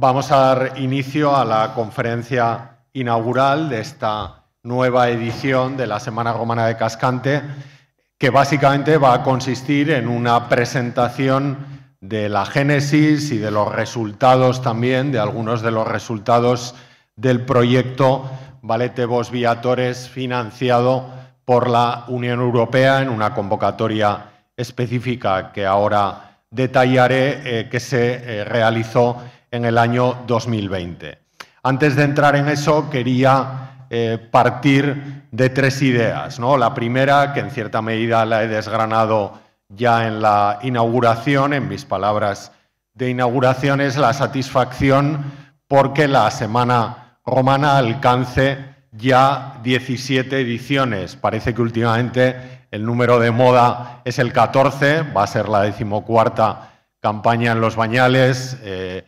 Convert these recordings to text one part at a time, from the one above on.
Vamos a dar inicio a la conferencia inaugural de esta nueva edición de la Semana Romana de Cascante, que básicamente va a consistir en una presentación de la génesis y de los resultados también, de algunos de los resultados del proyecto Valete Vos Viatores financiado por la Unión Europea en una convocatoria específica que ahora detallaré, eh, que se eh, realizó en el año 2020. Antes de entrar en eso, quería eh, partir de tres ideas. ¿no? La primera, que en cierta medida la he desgranado ya en la inauguración, en mis palabras de inauguración, es la satisfacción porque la Semana Romana alcance ya 17 ediciones. Parece que últimamente el número de moda es el 14, va a ser la decimocuarta campaña en los bañales. Eh,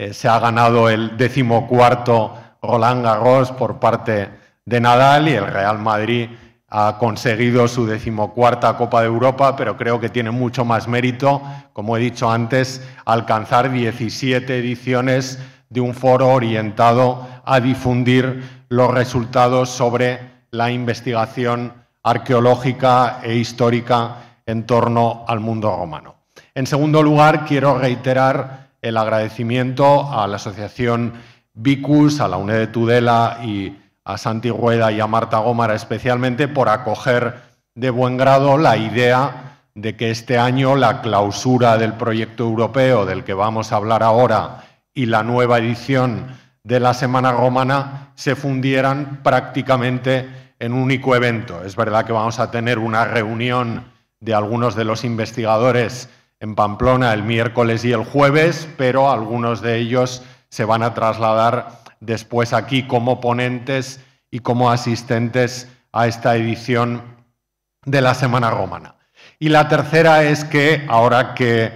eh, se ha ganado el decimocuarto Roland Garros por parte de Nadal y el Real Madrid ha conseguido su decimocuarta Copa de Europa, pero creo que tiene mucho más mérito, como he dicho antes, alcanzar 17 ediciones de un foro orientado a difundir los resultados sobre la investigación arqueológica e histórica en torno al mundo romano. En segundo lugar, quiero reiterar el agradecimiento a la Asociación Vicus, a la UNED Tudela y a Santi Rueda y a Marta Gómara especialmente por acoger de buen grado la idea de que este año la clausura del proyecto europeo del que vamos a hablar ahora y la nueva edición de la Semana Romana se fundieran prácticamente en un único evento. Es verdad que vamos a tener una reunión de algunos de los investigadores en Pamplona el miércoles y el jueves, pero algunos de ellos se van a trasladar después aquí como ponentes y como asistentes a esta edición de la Semana Romana. Y la tercera es que, ahora que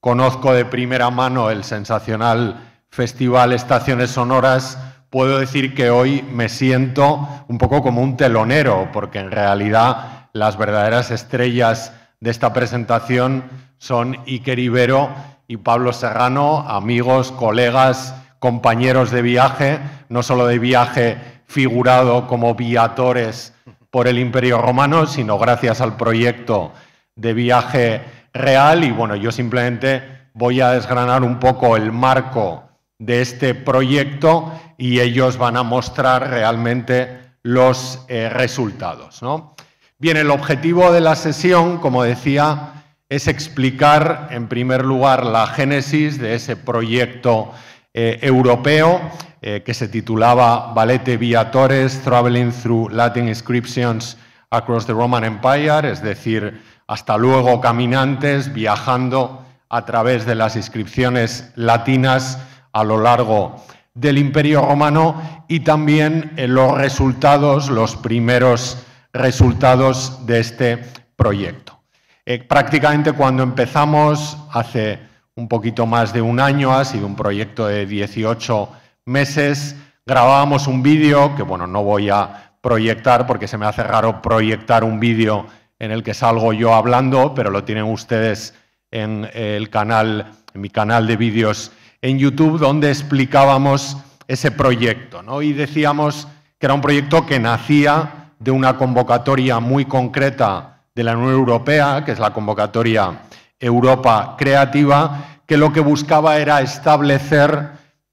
conozco de primera mano el sensacional Festival Estaciones Sonoras, puedo decir que hoy me siento un poco como un telonero, porque en realidad las verdaderas estrellas de esta presentación son Iker Ibero y Pablo Serrano, amigos, colegas, compañeros de viaje, no solo de viaje figurado como viatores por el Imperio Romano, sino gracias al proyecto de viaje real. Y bueno, yo simplemente voy a desgranar un poco el marco de este proyecto y ellos van a mostrar realmente los eh, resultados. Bien, el objetivo de la sesión, como decía, es explicar, en primer lugar, la génesis de ese proyecto eh, europeo eh, que se titulaba Valete Via Torres, Traveling Through Latin Inscriptions Across the Roman Empire, es decir, hasta luego caminantes viajando a través de las inscripciones latinas a lo largo del Imperio Romano y también eh, los resultados, los primeros resultados de este proyecto. Eh, prácticamente cuando empezamos, hace un poquito más de un año, ha sido un proyecto de 18 meses, grabábamos un vídeo, que bueno, no voy a proyectar porque se me hace raro proyectar un vídeo en el que salgo yo hablando, pero lo tienen ustedes en el canal, en mi canal de vídeos en YouTube, donde explicábamos ese proyecto, ¿no? Y decíamos que era un proyecto que nacía de una convocatoria muy concreta de la Unión Europea, que es la convocatoria Europa Creativa, que lo que buscaba era establecer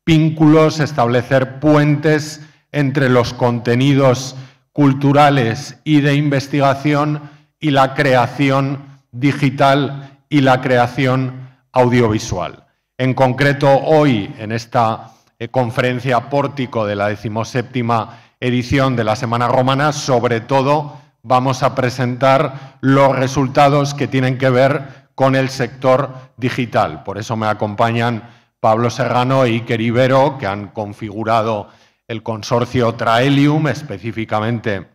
vínculos, establecer puentes entre los contenidos culturales y de investigación y la creación digital y la creación audiovisual. En concreto, hoy, en esta eh, conferencia pórtico de la decimoséptima edición de la Semana Romana, sobre todo vamos a presentar los resultados que tienen que ver con el sector digital. Por eso me acompañan Pablo Serrano y e Iker Ibero, que han configurado el consorcio Traelium específicamente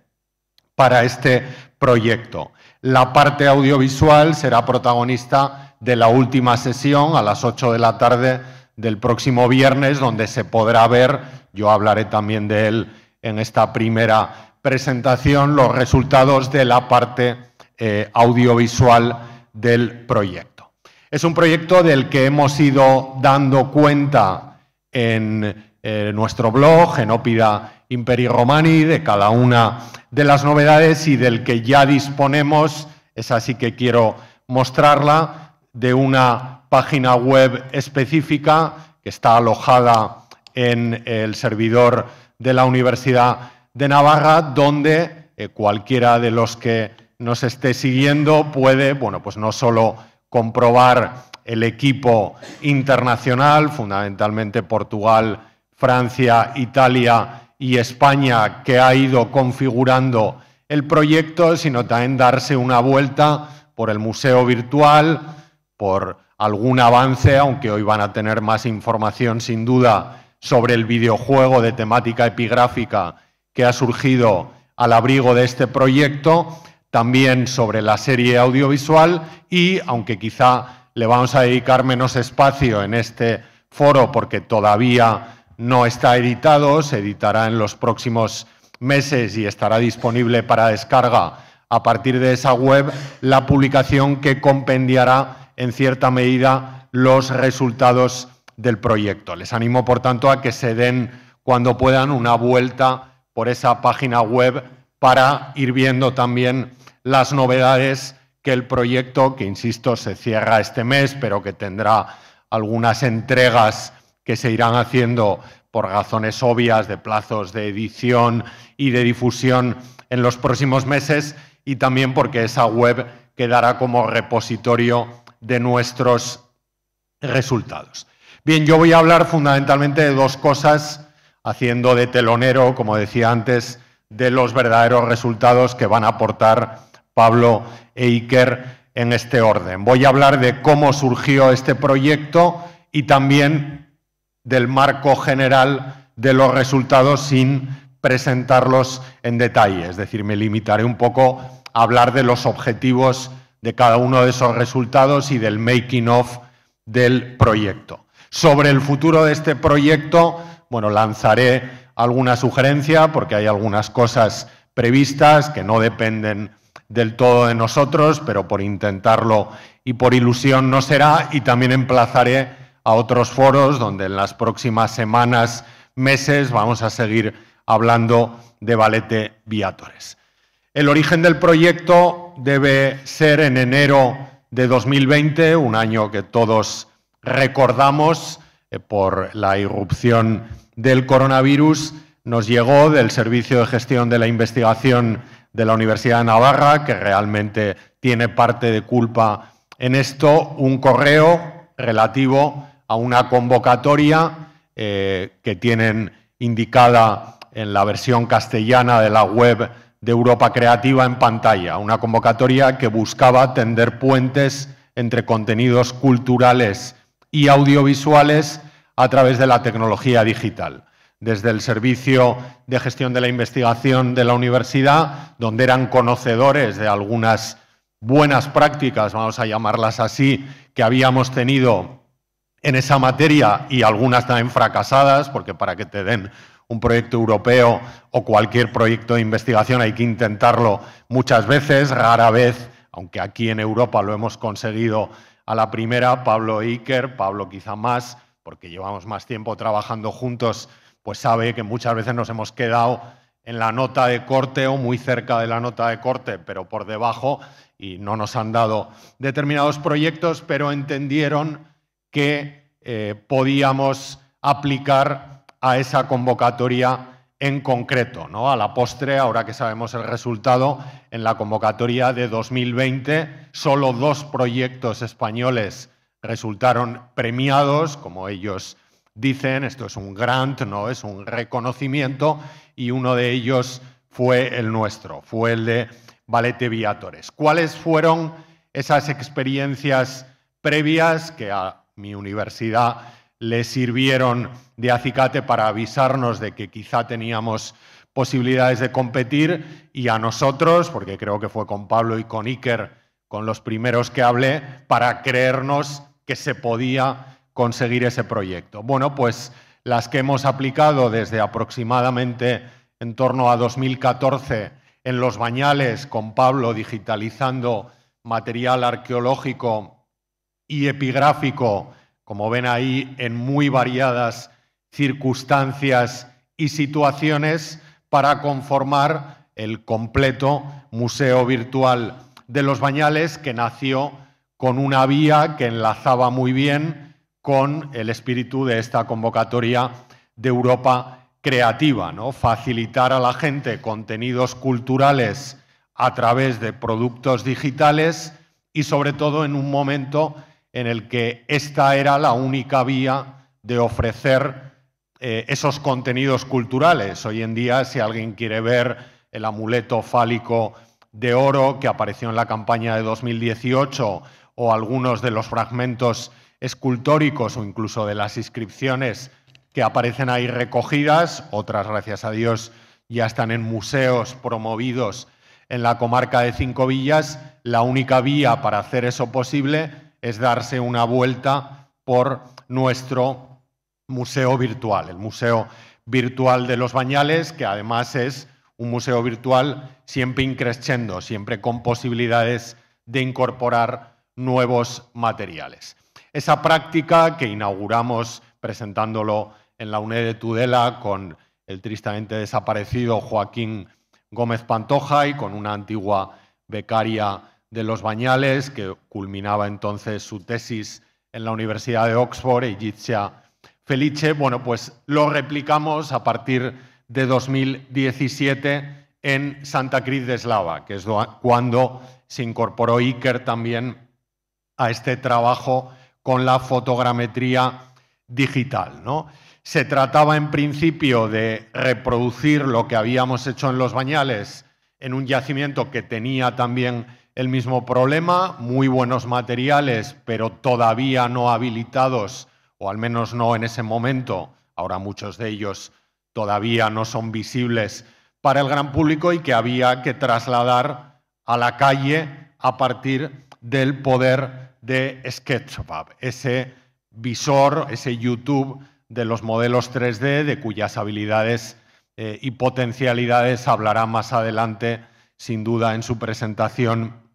para este proyecto. La parte audiovisual será protagonista de la última sesión a las 8 de la tarde del próximo viernes, donde se podrá ver, yo hablaré también de él en esta primera presentación los resultados de la parte eh, audiovisual del proyecto. Es un proyecto del que hemos ido dando cuenta en eh, nuestro blog, en Opida Imperi Romani, de cada una de las novedades y del que ya disponemos, es así que quiero mostrarla, de una página web específica que está alojada en el servidor de la Universidad de Navarra, donde eh, cualquiera de los que nos esté siguiendo puede, bueno, pues no solo comprobar el equipo internacional, fundamentalmente Portugal, Francia, Italia y España, que ha ido configurando el proyecto, sino también darse una vuelta por el museo virtual, por algún avance, aunque hoy van a tener más información sin duda sobre el videojuego de temática epigráfica que ha surgido al abrigo de este proyecto, también sobre la serie audiovisual y, aunque quizá le vamos a dedicar menos espacio en este foro porque todavía no está editado, se editará en los próximos meses y estará disponible para descarga a partir de esa web, la publicación que compendiará en cierta medida los resultados del proyecto. Les animo, por tanto, a que se den cuando puedan una vuelta por esa página web para ir viendo también las novedades que el proyecto, que insisto, se cierra este mes, pero que tendrá algunas entregas que se irán haciendo por razones obvias de plazos de edición y de difusión en los próximos meses y también porque esa web quedará como repositorio de nuestros resultados. Bien, yo voy a hablar fundamentalmente de dos cosas haciendo de telonero, como decía antes, de los verdaderos resultados que van a aportar Pablo e Iker en este orden. Voy a hablar de cómo surgió este proyecto y también del marco general de los resultados sin presentarlos en detalle. Es decir, me limitaré un poco a hablar de los objetivos de cada uno de esos resultados y del making of del proyecto. Sobre el futuro de este proyecto bueno, lanzaré alguna sugerencia porque hay algunas cosas previstas que no dependen del todo de nosotros, pero por intentarlo y por ilusión no será, y también emplazaré a otros foros donde en las próximas semanas, meses, vamos a seguir hablando de Valete Viatores. El origen del proyecto debe ser en enero de 2020, un año que todos recordamos, eh, por la irrupción del coronavirus nos llegó del Servicio de Gestión de la Investigación de la Universidad de Navarra, que realmente tiene parte de culpa en esto, un correo relativo a una convocatoria eh, que tienen indicada en la versión castellana de la web de Europa Creativa en pantalla, una convocatoria que buscaba tender puentes entre contenidos culturales y audiovisuales a través de la tecnología digital. Desde el Servicio de Gestión de la Investigación de la Universidad, donde eran conocedores de algunas buenas prácticas, vamos a llamarlas así, que habíamos tenido en esa materia y algunas también fracasadas, porque para que te den un proyecto europeo o cualquier proyecto de investigación hay que intentarlo muchas veces, rara vez, aunque aquí en Europa lo hemos conseguido a la primera, Pablo Iker, Pablo quizá más, porque llevamos más tiempo trabajando juntos, pues sabe que muchas veces nos hemos quedado en la nota de corte o muy cerca de la nota de corte, pero por debajo, y no nos han dado determinados proyectos, pero entendieron que eh, podíamos aplicar a esa convocatoria en concreto, A la postre, ahora que sabemos el resultado, en la convocatoria de 2020 solo dos proyectos españoles resultaron premiados, como ellos dicen, esto es un grant, no es un reconocimiento y uno de ellos fue el nuestro, fue el de Valete Viatores. ¿Cuáles fueron esas experiencias previas que a mi universidad le sirvieron de acicate para avisarnos de que quizá teníamos posibilidades de competir y a nosotros, porque creo que fue con Pablo y con Iker, con los primeros que hablé, para creernos que se podía conseguir ese proyecto. Bueno, pues las que hemos aplicado desde aproximadamente en torno a 2014 en los bañales con Pablo digitalizando material arqueológico y epigráfico como ven ahí, en muy variadas circunstancias y situaciones para conformar el completo Museo Virtual de los Bañales, que nació con una vía que enlazaba muy bien con el espíritu de esta convocatoria de Europa creativa, ¿no? facilitar a la gente contenidos culturales a través de productos digitales y sobre todo en un momento en el que esta era la única vía de ofrecer eh, esos contenidos culturales. Hoy en día, si alguien quiere ver el amuleto fálico de oro que apareció en la campaña de 2018 o algunos de los fragmentos escultóricos o incluso de las inscripciones que aparecen ahí recogidas, otras, gracias a Dios, ya están en museos promovidos en la comarca de Cinco Villas, la única vía para hacer eso posible es darse una vuelta por nuestro museo virtual, el Museo Virtual de los Bañales, que además es un museo virtual siempre increciendo, siempre con posibilidades de incorporar nuevos materiales. Esa práctica que inauguramos presentándolo en la UNED de Tudela con el tristemente desaparecido Joaquín Gómez Pantoja y con una antigua becaria de los Bañales, que culminaba entonces su tesis en la Universidad de Oxford, Egizia Felice, bueno, pues lo replicamos a partir de 2017 en Santa Cruz de Eslava, que es cuando se incorporó Iker también a este trabajo con la fotogrametría digital. ¿no? Se trataba en principio de reproducir lo que habíamos hecho en los bañales en un yacimiento que tenía también el mismo problema, muy buenos materiales, pero todavía no habilitados, o al menos no en ese momento, ahora muchos de ellos todavía no son visibles para el gran público y que había que trasladar a la calle a partir del poder de SketchUp. ese visor, ese YouTube de los modelos 3D, de cuyas habilidades eh, y potencialidades hablará más adelante, sin duda, en su presentación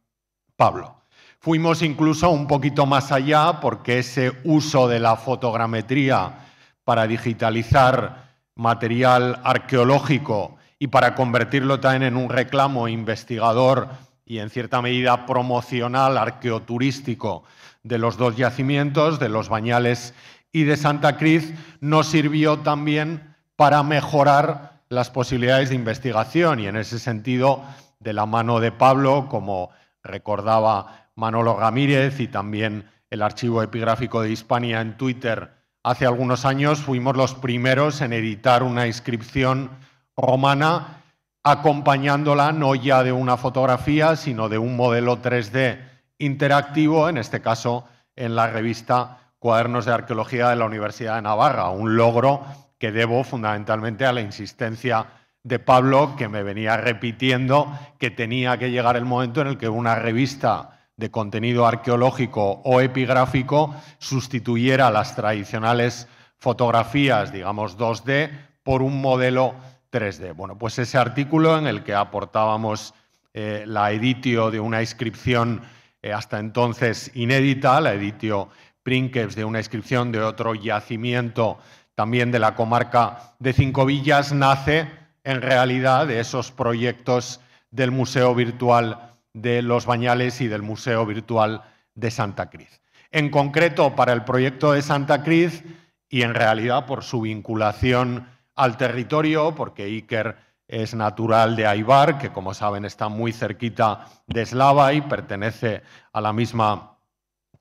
Pablo. Fuimos incluso un poquito más allá porque ese uso de la fotogrametría para digitalizar material arqueológico y para convertirlo también en un reclamo investigador y en cierta medida promocional arqueoturístico de los dos yacimientos, de los Bañales y de Santa Cruz, nos sirvió también para mejorar las posibilidades de investigación y en ese sentido, de la mano de Pablo como recordaba Manolo Ramírez y también el archivo epigráfico de Hispania en Twitter, hace algunos años fuimos los primeros en editar una inscripción romana acompañándola no ya de una fotografía, sino de un modelo 3D interactivo, en este caso en la revista Cuadernos de Arqueología de la Universidad de Navarra, un logro que debo fundamentalmente a la insistencia de Pablo que me venía repitiendo que tenía que llegar el momento en el que una revista de contenido arqueológico o epigráfico sustituyera las tradicionales fotografías, digamos 2D, por un modelo 3D. Bueno, pues ese artículo en el que aportábamos eh, la editio de una inscripción eh, hasta entonces inédita, la editio Prínkeps de una inscripción de otro yacimiento también de la comarca de Cinco Villas, nace en realidad de esos proyectos del Museo Virtual de Los Bañales y del Museo Virtual de Santa Cruz. En concreto, para el proyecto de Santa Cruz y en realidad por su vinculación al territorio, porque Iker es natural de Aibar, que como saben está muy cerquita de Eslava y pertenece a la misma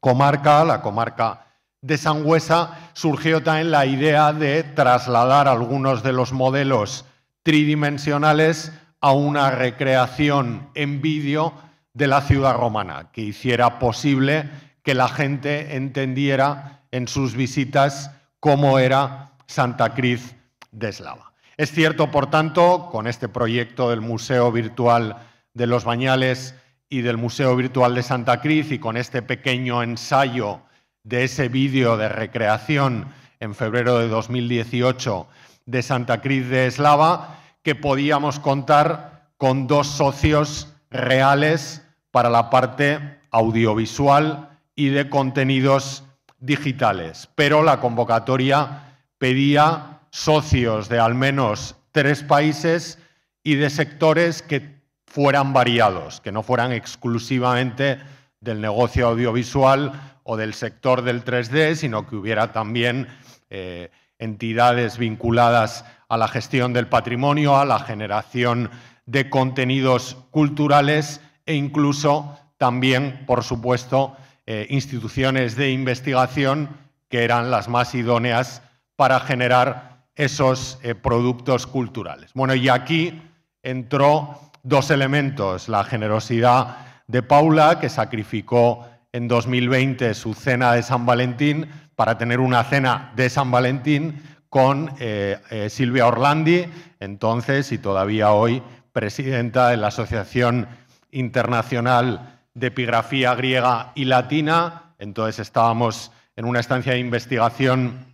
comarca, la comarca de Sangüesa, surgió también la idea de trasladar algunos de los modelos tridimensionales a una recreación en vídeo de la ciudad romana, que hiciera posible que la gente entendiera en sus visitas cómo era Santa Cruz de Eslava. Es cierto, por tanto, con este proyecto del Museo Virtual de los Bañales y del Museo Virtual de Santa Cruz y con este pequeño ensayo de ese vídeo de recreación en febrero de 2018 de Santa Cruz de Eslava, que podíamos contar con dos socios reales para la parte audiovisual y de contenidos digitales. Pero la convocatoria pedía socios de al menos tres países y de sectores que fueran variados, que no fueran exclusivamente del negocio audiovisual o del sector del 3D, sino que hubiera también eh, entidades vinculadas a la gestión del patrimonio, a la generación de contenidos culturales e incluso también, por supuesto, eh, instituciones de investigación que eran las más idóneas para generar esos eh, productos culturales. Bueno, y aquí entró dos elementos, la generosidad de Paula, que sacrificó en 2020 su cena de San Valentín, para tener una cena de San Valentín con eh, eh, Silvia Orlandi, entonces y todavía hoy presidenta de la Asociación Internacional de Epigrafía Griega y Latina. Entonces estábamos en una estancia de investigación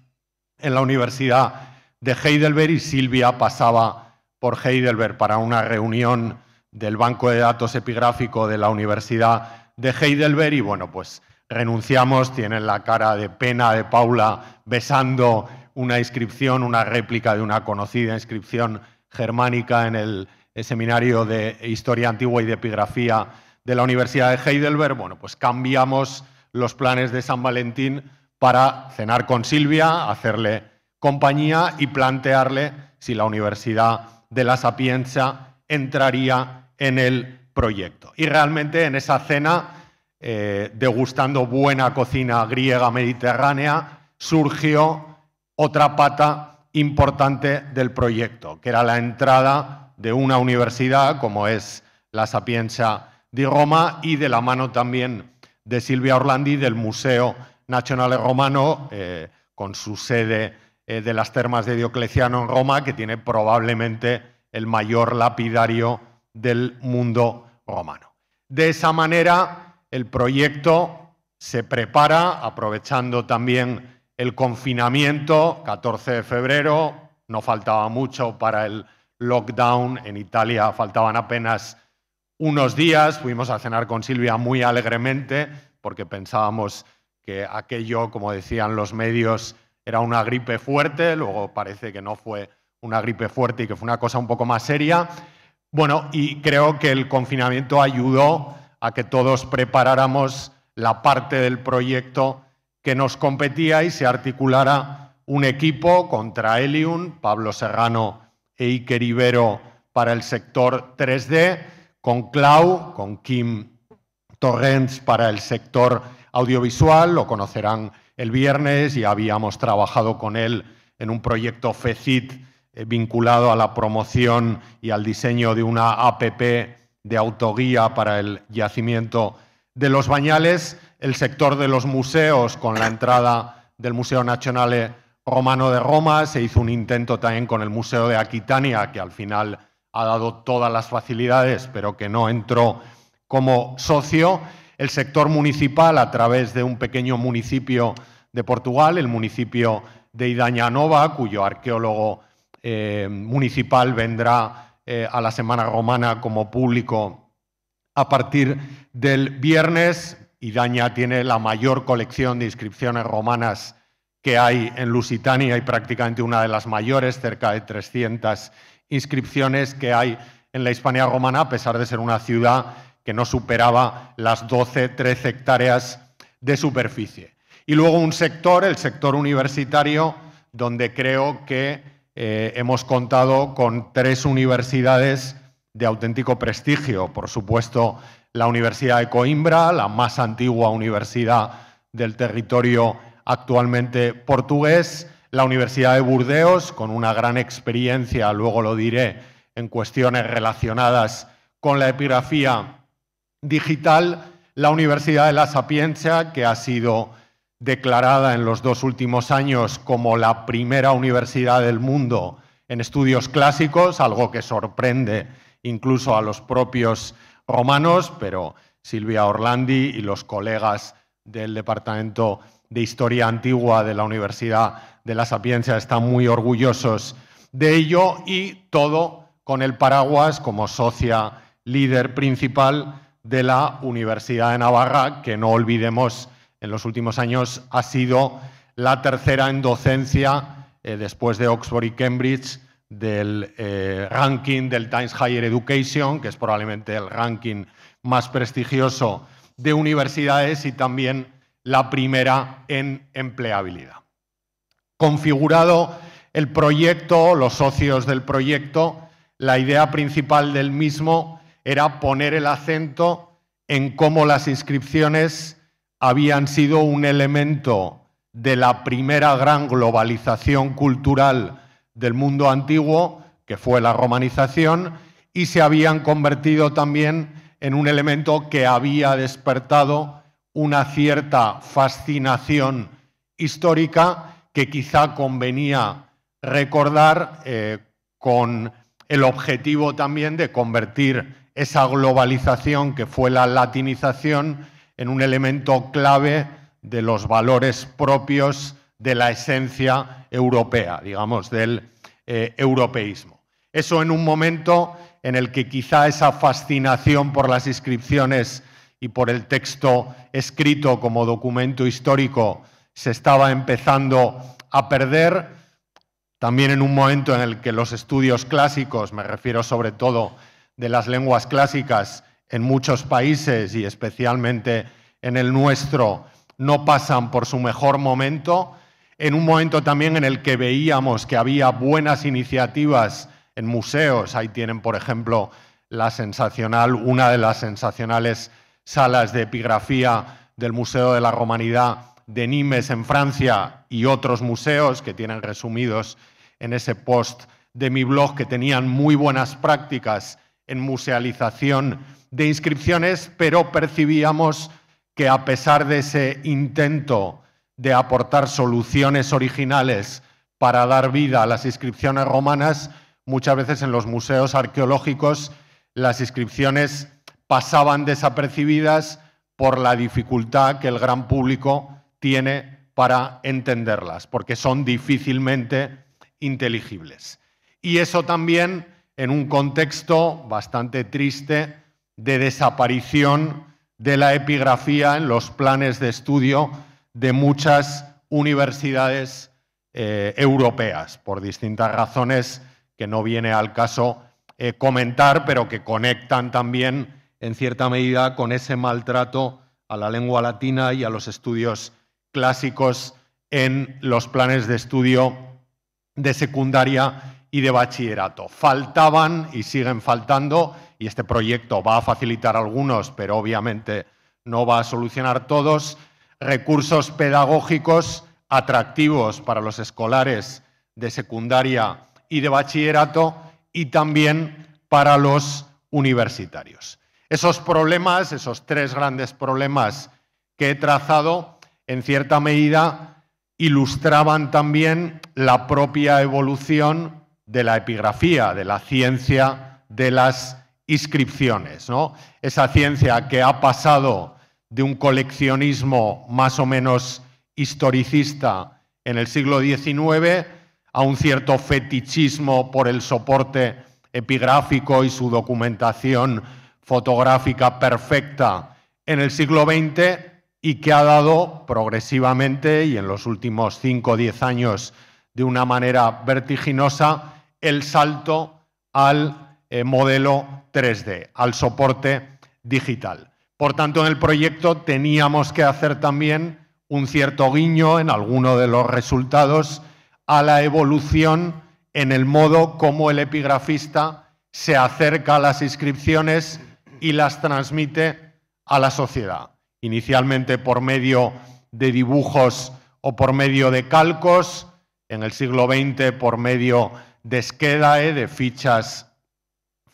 en la Universidad de Heidelberg y Silvia pasaba por Heidelberg para una reunión del Banco de Datos Epigráfico de la Universidad de Heidelberg y bueno, pues renunciamos, tienen la cara de pena de Paula besando una inscripción, una réplica de una conocida inscripción germánica en el, seminario de Historia Antigua y de Epigrafía de la Universidad de Heidelberg. Bueno, pues cambiamos los planes de San Valentín para cenar con Silvia, hacerle compañía y plantearle si la Universidad de la Sapienza entraría en el proyecto. Y realmente en esa cena eh, degustando buena cocina griega mediterránea, surgió otra pata importante del proyecto, que era la entrada de una universidad como es la Sapienza de Roma y de la mano también de Silvia Orlandi del Museo Nacional Romano, eh, con su sede eh, de las termas de Diocleciano en Roma, que tiene probablemente el mayor lapidario del mundo romano. De esa manera, el proyecto se prepara aprovechando también el confinamiento, 14 de febrero, no faltaba mucho para el lockdown, en Italia faltaban apenas unos días, fuimos a cenar con Silvia muy alegremente porque pensábamos que aquello, como decían los medios, era una gripe fuerte, luego parece que no fue una gripe fuerte y que fue una cosa un poco más seria. Bueno, y creo que el confinamiento ayudó a que todos preparáramos la parte del proyecto que nos competía y se articulara un equipo contra Helium, Pablo Serrano e Iker Ibero para el sector 3D, con Clau, con Kim Torrens para el sector audiovisual, lo conocerán el viernes, y habíamos trabajado con él en un proyecto FECIT eh, vinculado a la promoción y al diseño de una APP de autoguía para el yacimiento de los Bañales, el sector de los museos con la entrada del Museo Nacional Romano de Roma, se hizo un intento también con el Museo de Aquitania, que al final ha dado todas las facilidades, pero que no entró como socio, el sector municipal a través de un pequeño municipio de Portugal, el municipio de Idañanova, cuyo arqueólogo eh, municipal vendrá eh, a la Semana Romana como público a partir del viernes. Idaña tiene la mayor colección de inscripciones romanas que hay en Lusitania y prácticamente una de las mayores, cerca de 300 inscripciones que hay en la Hispania romana, a pesar de ser una ciudad que no superaba las 12, 13 hectáreas de superficie. Y luego un sector, el sector universitario, donde creo que eh, hemos contado con tres universidades de auténtico prestigio. Por supuesto, la Universidad de Coimbra, la más antigua universidad del territorio actualmente portugués, la Universidad de Burdeos, con una gran experiencia, luego lo diré, en cuestiones relacionadas con la epigrafía digital, la Universidad de La Sapiencia, que ha sido declarada en los dos últimos años como la primera universidad del mundo en estudios clásicos, algo que sorprende incluso a los propios romanos, pero Silvia Orlandi y los colegas del Departamento de Historia Antigua de la Universidad de la Sapiencia están muy orgullosos de ello y todo con el paraguas como socia líder principal de la Universidad de Navarra, que no olvidemos en los últimos años ha sido la tercera en docencia, eh, después de Oxford y Cambridge, del eh, ranking del Times Higher Education, que es probablemente el ranking más prestigioso de universidades y también la primera en empleabilidad. Configurado el proyecto, los socios del proyecto, la idea principal del mismo era poner el acento en cómo las inscripciones habían sido un elemento de la primera gran globalización cultural del mundo antiguo, que fue la romanización, y se habían convertido también en un elemento que había despertado una cierta fascinación histórica que quizá convenía recordar eh, con el objetivo también de convertir esa globalización que fue la latinización en un elemento clave de los valores propios de la esencia europea, digamos, del eh, europeísmo. Eso en un momento en el que quizá esa fascinación por las inscripciones y por el texto escrito como documento histórico se estaba empezando a perder, también en un momento en el que los estudios clásicos, me refiero sobre todo de las lenguas clásicas, en muchos países y especialmente en el nuestro no pasan por su mejor momento, en un momento también en el que veíamos que había buenas iniciativas en museos, ahí tienen por ejemplo la sensacional, una de las sensacionales salas de epigrafía del Museo de la Romanidad de Nimes en Francia y otros museos que tienen resumidos en ese post de mi blog que tenían muy buenas prácticas en musealización de inscripciones, pero percibíamos que a pesar de ese intento de aportar soluciones originales para dar vida a las inscripciones romanas, muchas veces en los museos arqueológicos las inscripciones pasaban desapercibidas por la dificultad que el gran público tiene para entenderlas, porque son difícilmente inteligibles. Y eso también en un contexto bastante triste de desaparición de la epigrafía en los planes de estudio de muchas universidades eh, europeas, por distintas razones que no viene al caso eh, comentar, pero que conectan también en cierta medida con ese maltrato a la lengua latina y a los estudios clásicos en los planes de estudio de secundaria y de bachillerato. Faltaban y siguen faltando y este proyecto va a facilitar algunos, pero obviamente no va a solucionar todos, recursos pedagógicos atractivos para los escolares de secundaria y de bachillerato y también para los universitarios. Esos problemas, esos tres grandes problemas que he trazado, en cierta medida ilustraban también la propia evolución de la epigrafía, de la ciencia de las inscripciones, Esa ciencia que ha pasado de un coleccionismo más o menos historicista en el siglo XIX a un cierto fetichismo por el soporte epigráfico y su documentación fotográfica perfecta en el siglo XX y que ha dado progresivamente y en los últimos cinco o 10 años de una manera vertiginosa el salto al eh, modelo 3D, al soporte digital. Por tanto, en el proyecto teníamos que hacer también un cierto guiño en alguno de los resultados a la evolución en el modo como el epigrafista se acerca a las inscripciones y las transmite a la sociedad, inicialmente por medio de dibujos o por medio de calcos, en el siglo XX por medio de esquedae, eh, de fichas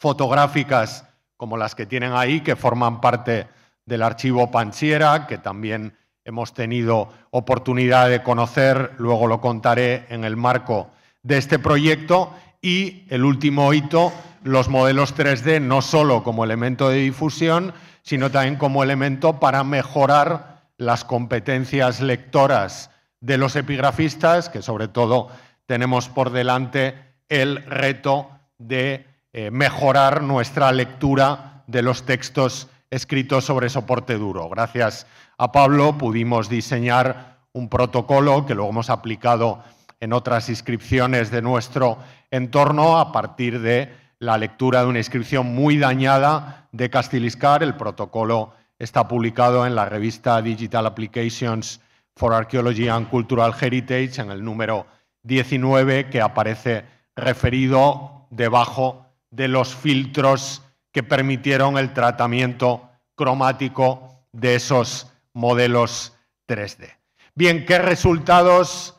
fotográficas como las que tienen ahí, que forman parte del archivo Panchiera, que también hemos tenido oportunidad de conocer, luego lo contaré en el marco de este proyecto. Y el último hito, los modelos 3D, no solo como elemento de difusión, sino también como elemento para mejorar las competencias lectoras de los epigrafistas, que sobre todo tenemos por delante el reto de eh, mejorar nuestra lectura de los textos escritos sobre soporte duro. Gracias a Pablo pudimos diseñar un protocolo que luego hemos aplicado en otras inscripciones de nuestro entorno a partir de la lectura de una inscripción muy dañada de Castiliscar. El protocolo está publicado en la revista Digital Applications for Archaeology and Cultural Heritage en el número 19 que aparece referido debajo de los filtros que permitieron el tratamiento cromático de esos modelos 3D. Bien, ¿qué resultados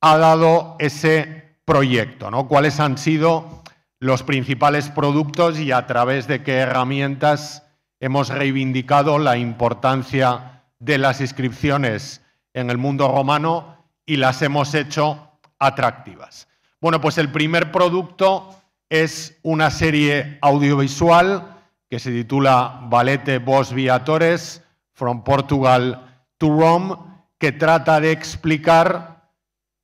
ha dado ese proyecto? ¿Cuáles han sido los principales productos y a través de qué herramientas hemos reivindicado la importancia de las inscripciones en el mundo romano y las hemos hecho atractivas? Bueno, pues el primer producto es una serie audiovisual que se titula Valete Vos Viatores, From Portugal to Rome, que trata de explicar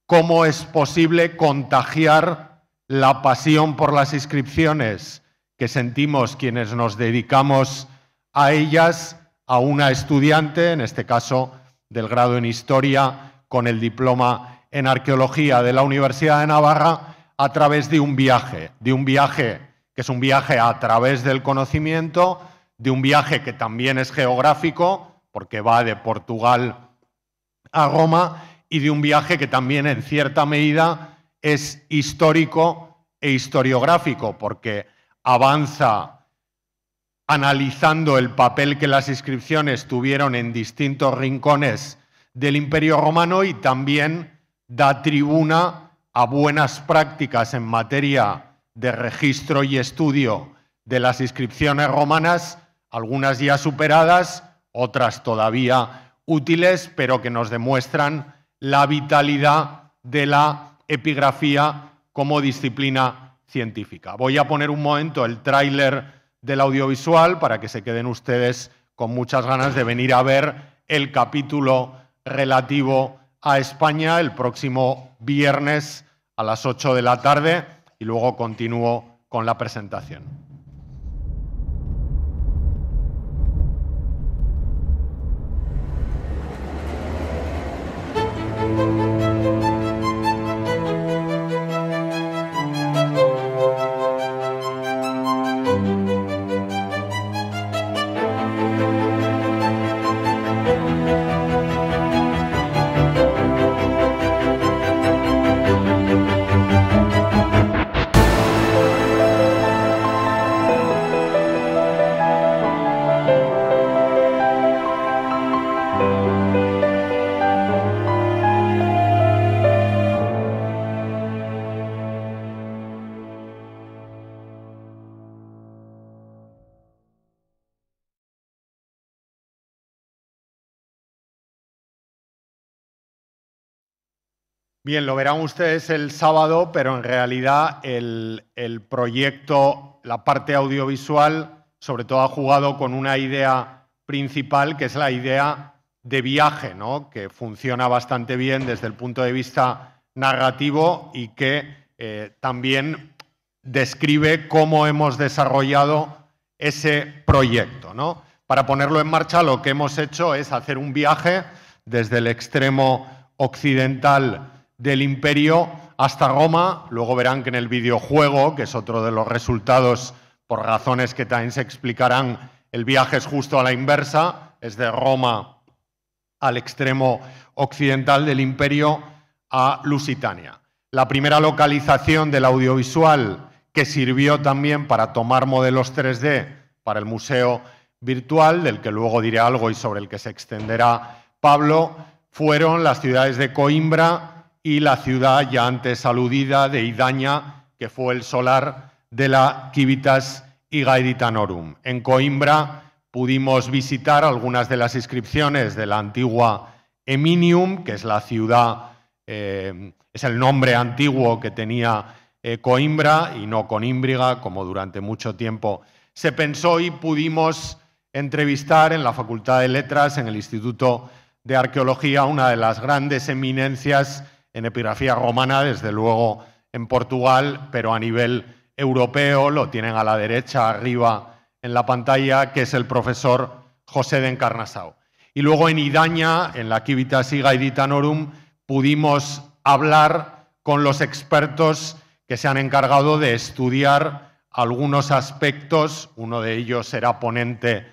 cómo es posible contagiar la pasión por las inscripciones que sentimos quienes nos dedicamos a ellas a una estudiante, en este caso del grado en historia, con el diploma en arqueología de la Universidad de Navarra, a través de un viaje, de un viaje que es un viaje a través del conocimiento, de un viaje que también es geográfico, porque va de Portugal a Roma, y de un viaje que también en cierta medida es histórico e historiográfico, porque avanza analizando el papel que las inscripciones tuvieron en distintos rincones del Imperio Romano y también da tribuna a buenas prácticas en materia de registro y estudio de las inscripciones romanas, algunas ya superadas, otras todavía útiles, pero que nos demuestran la vitalidad de la epigrafía como disciplina científica. Voy a poner un momento el tráiler del audiovisual para que se queden ustedes con muchas ganas de venir a ver el capítulo relativo a España el próximo viernes a las 8 de la tarde y luego continúo con la presentación. Bien, lo verán ustedes el sábado, pero en realidad el, proyecto, la parte audiovisual, sobre todo ha jugado con una idea principal, que es la idea de viaje, que funciona bastante bien desde el punto de vista narrativo y que eh, también describe cómo hemos desarrollado ese proyecto. Para ponerlo en marcha lo que hemos hecho es hacer un viaje desde el extremo occidental del imperio hasta Roma. Luego verán que en el videojuego, que es otro de los resultados por razones que también se explicarán, el viaje es justo a la inversa, es de Roma al extremo occidental del imperio a Lusitania. La primera localización del audiovisual que sirvió también para tomar modelos 3D para el museo virtual, del que luego diré algo y sobre el que se extenderá Pablo, fueron las ciudades de Coimbra, y la ciudad ya antes aludida de Idaña, que fue el solar de la Civitas Igaeditanorum. En Coimbra pudimos visitar algunas de las inscripciones de la antigua Eminium, que es la ciudad, eh, es el nombre antiguo que tenía eh, Coimbra y no Conímbriga, como durante mucho tiempo se pensó y pudimos entrevistar en la Facultad de Letras, en el Instituto de Arqueología, una de las grandes eminencias en epigrafía romana, desde luego en Portugal, pero a nivel europeo lo tienen a la derecha, arriba en la pantalla, que es el profesor José de Encarnasao. Y luego en Idaña, en la Civitas Gaiditanorum, pudimos hablar con los expertos que se han encargado de estudiar algunos aspectos. Uno de ellos será ponente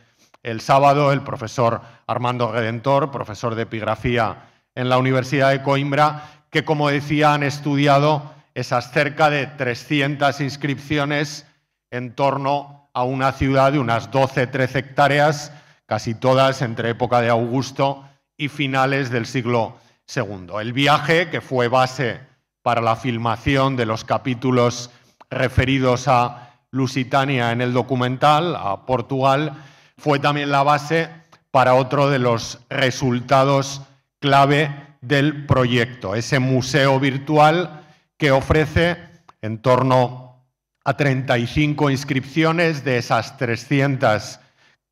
el sábado, el profesor Armando Redentor, profesor de epigrafía en la Universidad de Coimbra, que como decía han estudiado esas cerca de 300 inscripciones en torno a una ciudad de unas 12-13 hectáreas, casi todas entre época de Augusto y finales del siglo II. El viaje, que fue base para la filmación de los capítulos referidos a Lusitania en el documental, a Portugal, fue también la base para otro de los resultados clave del proyecto, ese museo virtual que ofrece en torno a 35 inscripciones de esas 300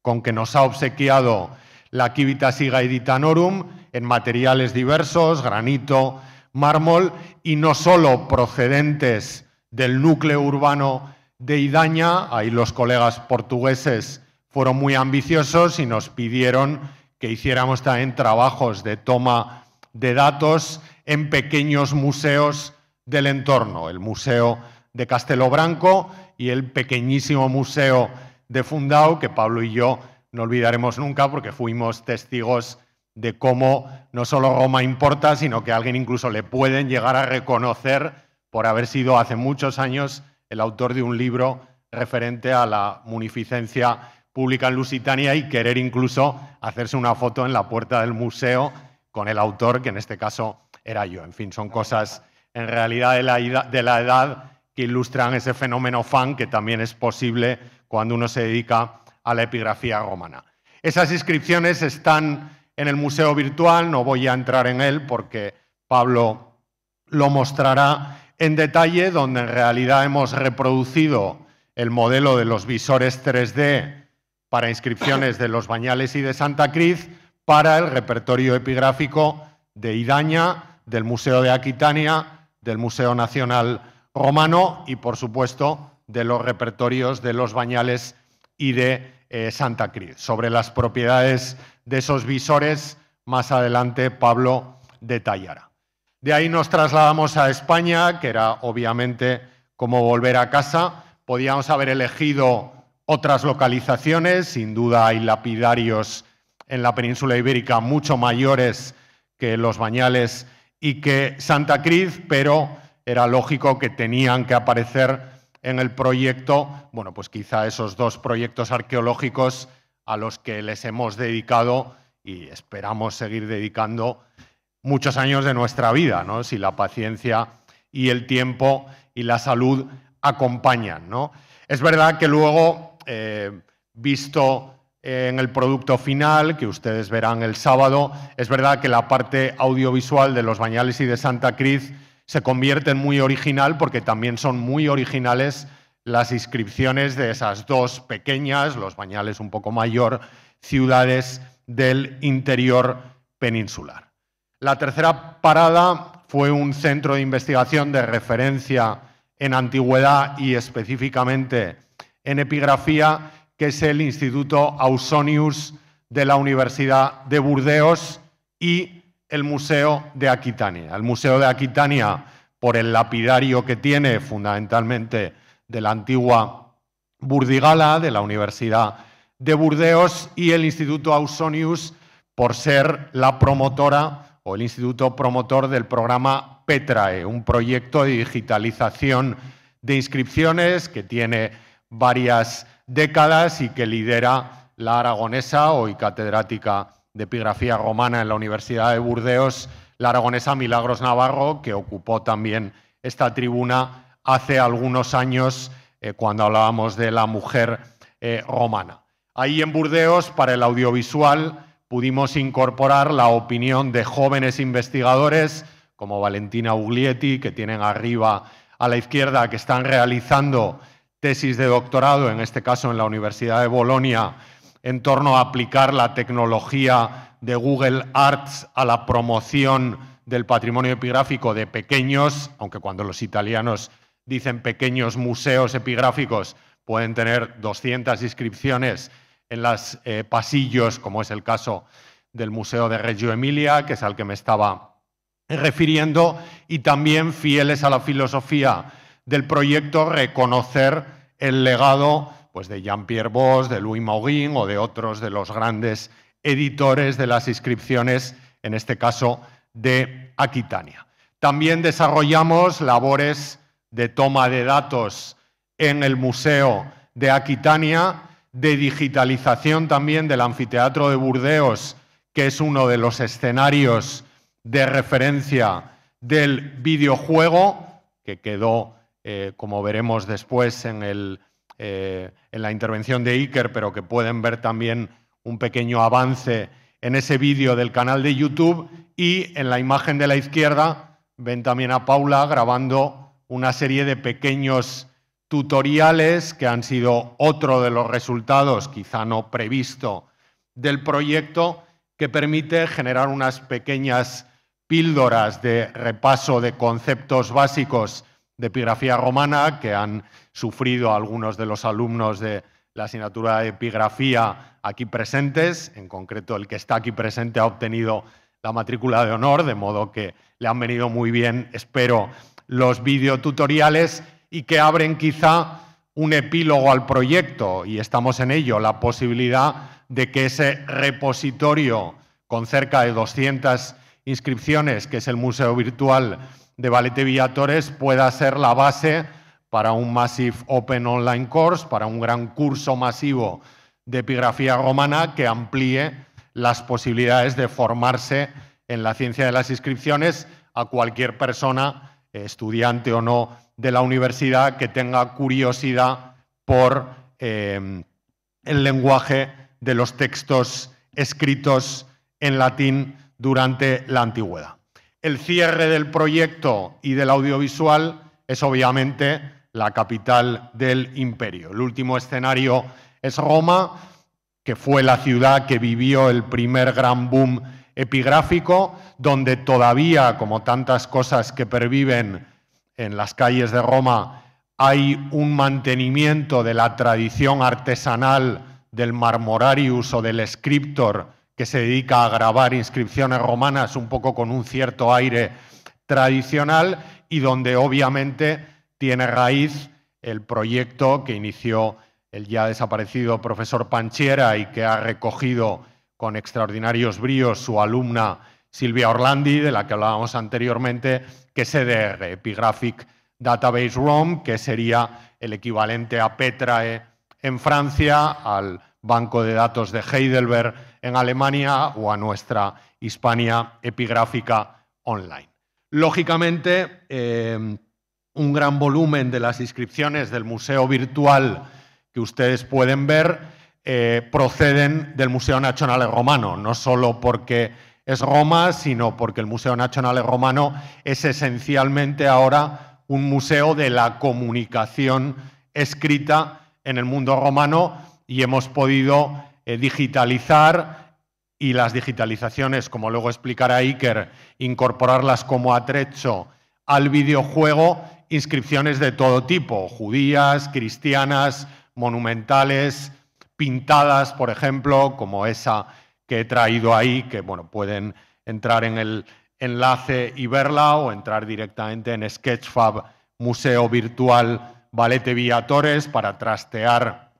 con que nos ha obsequiado la Civitas Ditanorum... en materiales diversos, granito, mármol, y no solo procedentes del núcleo urbano de Idaña, ahí los colegas portugueses fueron muy ambiciosos y nos pidieron que hiciéramos también trabajos de toma de datos en pequeños museos del entorno, el Museo de Castelo Branco y el pequeñísimo Museo de Fundao, que Pablo y yo no olvidaremos nunca porque fuimos testigos de cómo no solo Roma importa, sino que a alguien incluso le pueden llegar a reconocer por haber sido hace muchos años el autor de un libro referente a la munificencia pública en Lusitania y querer incluso hacerse una foto en la puerta del museo con el autor, que en este caso era yo. En fin, son cosas en realidad de la, edad, de la edad que ilustran ese fenómeno fan que también es posible cuando uno se dedica a la epigrafía romana. Esas inscripciones están en el museo virtual, no voy a entrar en él porque Pablo lo mostrará en detalle, donde en realidad hemos reproducido el modelo de los visores 3D para inscripciones de Los Bañales y de Santa Cruz, para el repertorio epigráfico de Idaña, del Museo de Aquitania, del Museo Nacional Romano y, por supuesto, de los repertorios de Los Bañales y de eh, Santa Cruz. Sobre las propiedades de esos visores, más adelante Pablo detallará. De ahí nos trasladamos a España, que era obviamente como volver a casa. Podíamos haber elegido otras localizaciones, sin duda hay lapidarios en la península ibérica mucho mayores que los bañales y que Santa Cruz, pero era lógico que tenían que aparecer en el proyecto, bueno, pues quizá esos dos proyectos arqueológicos a los que les hemos dedicado y esperamos seguir dedicando muchos años de nuestra vida, ¿no? Si la paciencia y el tiempo y la salud acompañan, ¿no? Es verdad que luego eh, visto eh, en el producto final, que ustedes verán el sábado, es verdad que la parte audiovisual de Los Bañales y de Santa Cruz se convierte en muy original porque también son muy originales las inscripciones de esas dos pequeñas, Los Bañales un poco mayor, ciudades del interior peninsular. La tercera parada fue un centro de investigación de referencia en antigüedad y específicamente en epigrafía, que es el Instituto Ausonius de la Universidad de Burdeos y el Museo de Aquitania. El Museo de Aquitania, por el lapidario que tiene fundamentalmente de la antigua Burdigala, de la Universidad de Burdeos, y el Instituto Ausonius, por ser la promotora o el instituto promotor del programa PETRAE, un proyecto de digitalización de inscripciones que tiene varias décadas y que lidera la aragonesa, hoy catedrática de epigrafía romana en la Universidad de Burdeos, la aragonesa Milagros Navarro, que ocupó también esta tribuna hace algunos años eh, cuando hablábamos de la mujer eh, romana. Ahí en Burdeos, para el audiovisual, pudimos incorporar la opinión de jóvenes investigadores como Valentina Uglietti, que tienen arriba a la izquierda, que están realizando tesis de doctorado, en este caso en la Universidad de Bolonia, en torno a aplicar la tecnología de Google Arts a la promoción del patrimonio epigráfico de pequeños, aunque cuando los italianos dicen pequeños museos epigráficos, pueden tener 200 inscripciones en los eh, pasillos, como es el caso del Museo de Reggio Emilia, que es al que me estaba refiriendo, y también fieles a la filosofía del proyecto reconocer el legado pues, de Jean-Pierre Boss, de Louis Mauguin o de otros de los grandes editores de las inscripciones, en este caso de Aquitania. También desarrollamos labores de toma de datos en el Museo de Aquitania, de digitalización también del Anfiteatro de Burdeos, que es uno de los escenarios de referencia del videojuego, que quedó eh, como veremos después en, eh, en, la intervención de Iker, pero que pueden ver también un pequeño avance en ese vídeo del canal de YouTube y en la imagen de la izquierda ven también a Paula grabando una serie de pequeños tutoriales que han sido otro de los resultados, quizá no previsto, del proyecto que permite generar unas pequeñas píldoras de repaso de conceptos básicos de epigrafía romana que han sufrido algunos de los alumnos de la asignatura de epigrafía aquí presentes. En concreto, el que está aquí presente ha obtenido la matrícula de honor, de modo que le han venido muy bien, espero, los videotutoriales y que abren quizá un epílogo al proyecto, y estamos en ello, la posibilidad de que ese repositorio con cerca de 200 inscripciones, que es el Museo Virtual, de Valete Villatores pueda ser la base para un Massive Open Online Course, para un gran curso masivo de epigrafía romana que amplíe las posibilidades de formarse en la ciencia de las inscripciones a cualquier persona, eh, estudiante o no de la universidad, que tenga curiosidad por em, el lenguaje de los textos escritos en latín durante la antigüedad el cierre del proyecto y del audiovisual es obviamente la capital del imperio. El último escenario es Roma, que fue la ciudad que vivió el primer gran boom epigráfico, donde todavía, como tantas cosas que perviven en las calles de Roma, hay un mantenimiento de la tradición artesanal del marmorarius o del scriptor que se dedica a grabar inscripciones romanas un poco con un cierto aire tradicional y donde obviamente tiene raíz el proyecto que inició el ya desaparecido profesor Panchiera y que ha recogido con extraordinarios bríos su alumna Silvia Orlandi, de la que hablábamos anteriormente, que es EDR, Epigraphic Database ROM, que sería el equivalente a Petrae en Francia, al banco de datos de Heidelberg en Alemania o a nuestra Hispania epigráfica online. Lógicamente, eh, un gran volumen de las inscripciones del museo virtual que ustedes pueden ver eh, proceden del Museo Nacional Romano, no solo porque es Roma, sino porque el Museo Nacional Romano es esencialmente ahora un museo de la comunicación escrita en el mundo romano y hemos podido eh, digitalizar y las digitalizaciones, como luego explicará Iker, incorporarlas como atrecho al videojuego, inscripciones de todo tipo, judías, cristianas, monumentales, pintadas, por ejemplo, como esa que he traído ahí, que bueno, pueden entrar en el enlace y verla o entrar directamente en Sketchfab Museo Virtual Valete Villa para trastear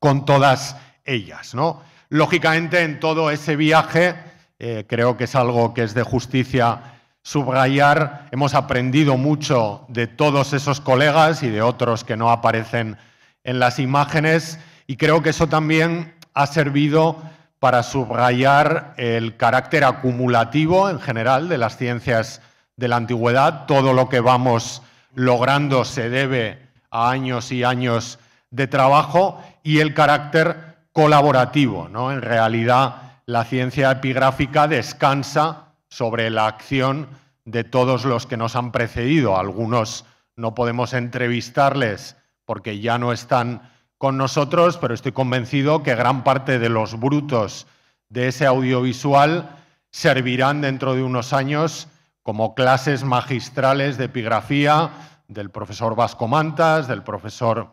con todas ellas. ¿no? Lógicamente, en todo ese viaje, eh, creo que es algo que es de justicia subrayar, hemos aprendido mucho de todos esos colegas y de otros que no aparecen en las imágenes y creo que eso también ha servido para subrayar el carácter acumulativo en general de las ciencias de la antigüedad. Todo lo que vamos logrando se debe a años y años de trabajo y el carácter colaborativo. ¿no? En realidad, la ciencia epigráfica descansa sobre la acción de todos los que nos han precedido. Algunos no podemos entrevistarles porque ya no están con nosotros, pero estoy convencido que gran parte de los brutos de ese audiovisual servirán dentro de unos años como clases magistrales de epigrafía del profesor Vasco Mantas, del profesor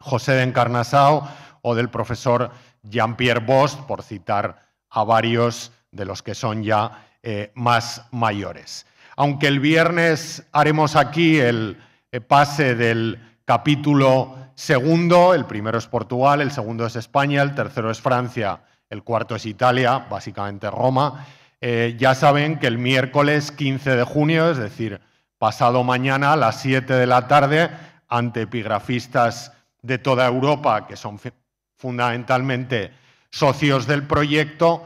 José de Encarnasao o del profesor Jean-Pierre Bost, por citar a varios de los que son ya eh, más mayores. Aunque el viernes haremos aquí el eh, pase del capítulo segundo, el primero es Portugal, el segundo es España, el tercero es Francia, el cuarto es Italia, básicamente Roma, eh, ya saben que el miércoles 15 de junio, es decir, pasado mañana a las 7 de la tarde, ante epigrafistas de toda Europa que son fundamentalmente socios del proyecto,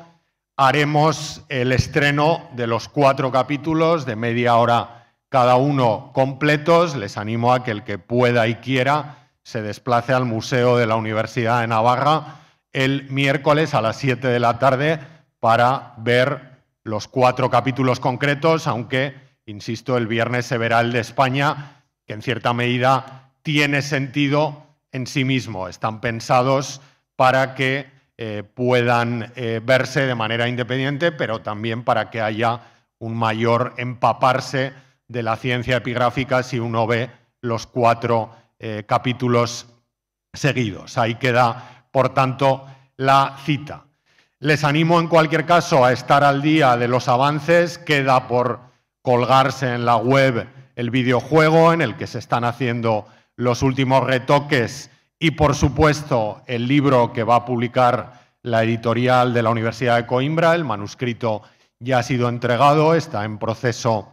haremos el estreno de los cuatro capítulos de media hora cada uno completos. Les animo a que el que pueda y quiera se desplace al Museo de la Universidad de Navarra el miércoles a las 7 de la tarde para ver los cuatro capítulos concretos, aunque, insisto, el viernes se verá el de España, que en cierta medida tiene sentido en sí mismo, están pensados para que eh, puedan eh, verse de manera independiente, pero también para que haya un mayor empaparse de la ciencia epigráfica si uno ve los cuatro eh, capítulos seguidos. Ahí queda, por tanto, la cita. Les animo, en cualquier caso, a estar al día de los avances. Queda por colgarse en la web el videojuego en el que se están haciendo los últimos retoques y, por supuesto, el libro que va a publicar la editorial de la Universidad de Coimbra. El manuscrito ya ha sido entregado, está en proceso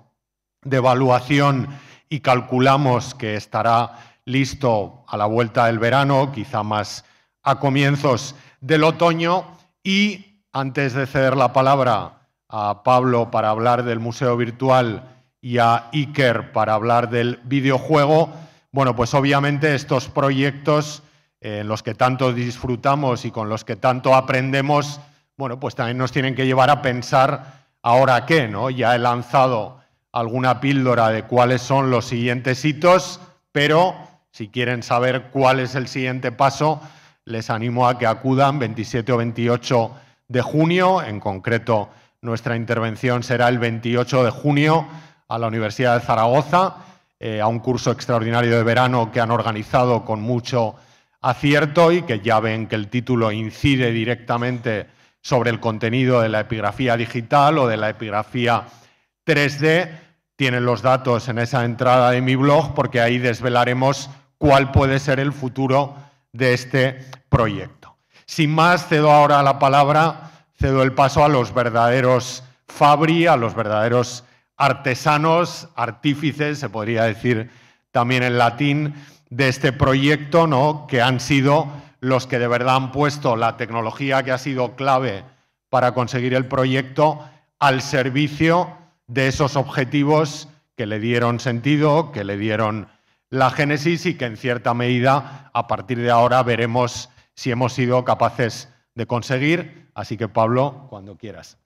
de evaluación y calculamos que estará listo a la vuelta del verano, quizá más a comienzos del otoño. Y antes de ceder la palabra a Pablo para hablar del Museo Virtual y a Iker para hablar del videojuego, bueno, pues obviamente estos proyectos eh, en los que tanto disfrutamos y con los que tanto aprendemos, bueno, pues también nos tienen que llevar a pensar ahora qué, ¿no? Ya he lanzado alguna píldora de cuáles son los siguientes hitos, pero si quieren saber cuál es el siguiente paso, les animo a que acudan 27 o 28 de junio, en concreto nuestra intervención será el 28 de junio a la Universidad de Zaragoza eh, a un curso extraordinario de verano que han organizado con mucho acierto y que ya ven que el título incide directamente sobre el contenido de la epigrafía digital o de la epigrafía 3D. Tienen los datos en esa entrada de mi blog porque ahí desvelaremos cuál puede ser el futuro de este proyecto. Sin más, cedo ahora la palabra, cedo el paso a los verdaderos Fabri, a los verdaderos artesanos, artífices, se podría decir también en latín, de este proyecto, ¿no? que han sido los que de verdad han puesto la tecnología que ha sido clave para conseguir el proyecto al servicio de esos objetivos que le dieron sentido, que le dieron la génesis y que en cierta medida a partir de ahora veremos si hemos sido capaces de conseguir. Así que Pablo, cuando quieras.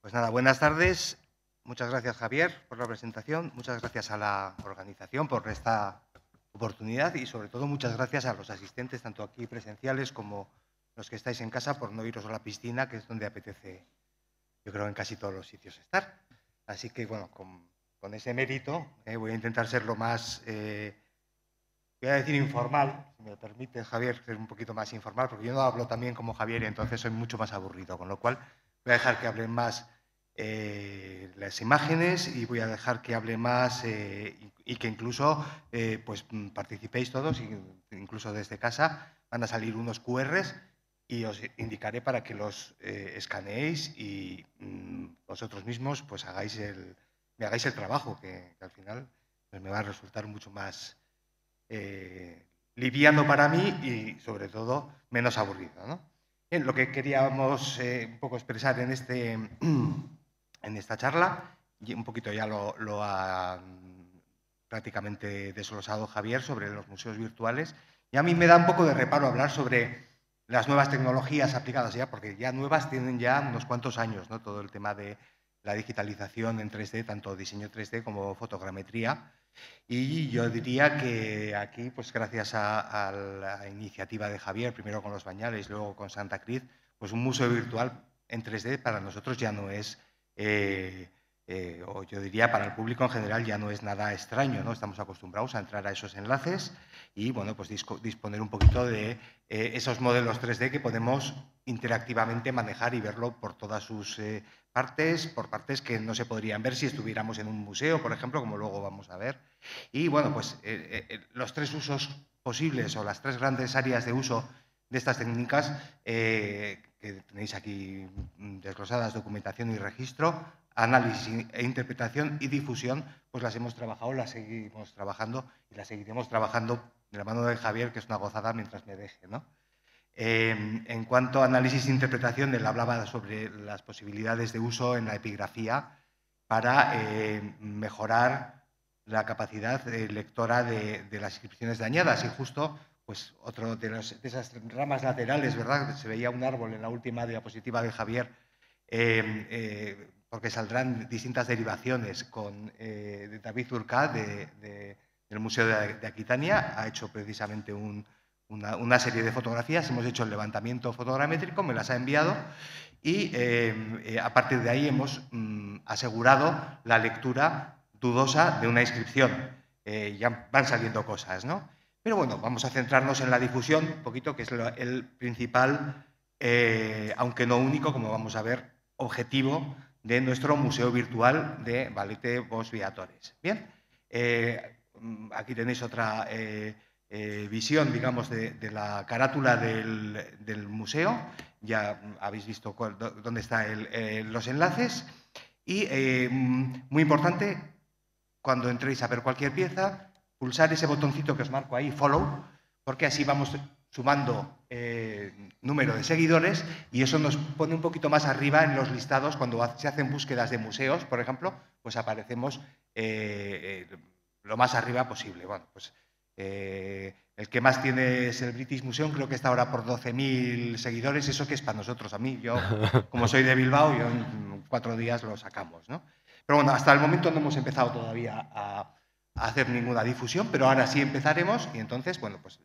Pues nada, buenas tardes. Muchas gracias, Javier, por la presentación. Muchas gracias a la organización por esta oportunidad y, sobre todo, muchas gracias a los asistentes, tanto aquí presenciales como los que estáis en casa, por no iros a la piscina, que es donde apetece, yo creo, en casi todos los sitios estar. Así que, bueno, con, ese mérito eh, voy a intentar ser lo más, eh, voy a decir informal, si me permite, Javier, ser un poquito más informal, porque yo no hablo también como Javier y entonces soy mucho más aburrido, con lo cual voy a dejar que hablen más eh, las imágenes y voy a dejar que hable más eh, y, que incluso eh, pues, mm, participéis todos, incluso desde casa. Van a salir unos QRs y os indicaré para que los escaneéis y mm, vosotros mismos pues, hagáis el, me hagáis el trabajo, que, al final pues, me va a resultar mucho más liviano para mí y sobre todo menos aburrido. ¿no? lo que queríamos un poco expresar en este... en esta charla. Y un poquito ya lo, ha mm, prácticamente desglosado Javier sobre los museos virtuales. Y a mí me da un poco de reparo hablar sobre las nuevas tecnologías aplicadas ya, porque ya nuevas tienen ya unos cuantos años, ¿no? Todo el tema de la digitalización en 3D, tanto diseño 3D como fotogrametría. Y yo diría que aquí, pues gracias a, a la iniciativa de Javier, primero con los bañales, luego con Santa Cruz, pues un museo virtual en 3D para nosotros ya no es eh, eh, o yo diría para el público en general ya no es nada extraño, ¿no? Estamos acostumbrados a entrar a esos enlaces y, bueno, pues disponer un poquito de eh, esos modelos 3D que podemos interactivamente manejar y verlo por todas sus partes, por partes que no se podrían ver si estuviéramos en un museo, por ejemplo, como luego vamos a ver. Y, bueno, pues los tres usos posibles o las tres grandes áreas de uso de estas técnicas eh, que tenéis aquí mm, desglosadas, documentación y registro, análisis e interpretación y difusión, pues las hemos trabajado, las seguimos trabajando y las seguiremos trabajando de la mano de Javier, que es una gozada mientras me deje. Em, en cuanto a análisis e interpretación, él hablaba sobre las posibilidades de uso en la epigrafía para eh, mejorar la capacidad eh, lectora de, de, las inscripciones dañadas. Y justo pues otro de, esas ramas laterales, ¿verdad? Se veía un árbol en la última diapositiva de Javier, eh, eh, porque saldrán distintas derivaciones con eh, de David Urca del Museo de, Aquitania, ha hecho precisamente una, serie de fotografías, hemos hecho el levantamiento fotogramétrico, me las ha enviado y a partir de ahí hemos mm, asegurado la lectura dudosa de una inscripción. ya van saliendo cosas, ¿no? Pero bueno, vamos a centrarnos en la difusión un poquito, que es el principal, eh, aunque no único, como vamos a ver, objetivo de nuestro museo virtual de Valete Vos Viatores. Bien, eh, aquí tenéis otra eh, visión, digamos, de, la carátula del, museo. Ya habéis visto dónde están los enlaces. Y muy importante, cuando entréis a ver cualquier pieza, pulsar ese botoncito que os marco ahí, follow, porque así vamos sumando eh, número de seguidores y eso nos pone un poquito más arriba en los listados cuando se hacen búsquedas de museos, por ejemplo, pues aparecemos eh, eh, lo más arriba posible. Bueno, pues el que más tiene es el British Museum, creo que está ahora por 12.000 seguidores, eso que es para nosotros, a mí, yo como soy de Bilbao, yo en cuatro días lo sacamos, ¿no? Pero bueno, hasta el momento no hemos empezado todavía a, hacer ninguna difusión, pero ahora sí empezaremos y entonces, bueno, pues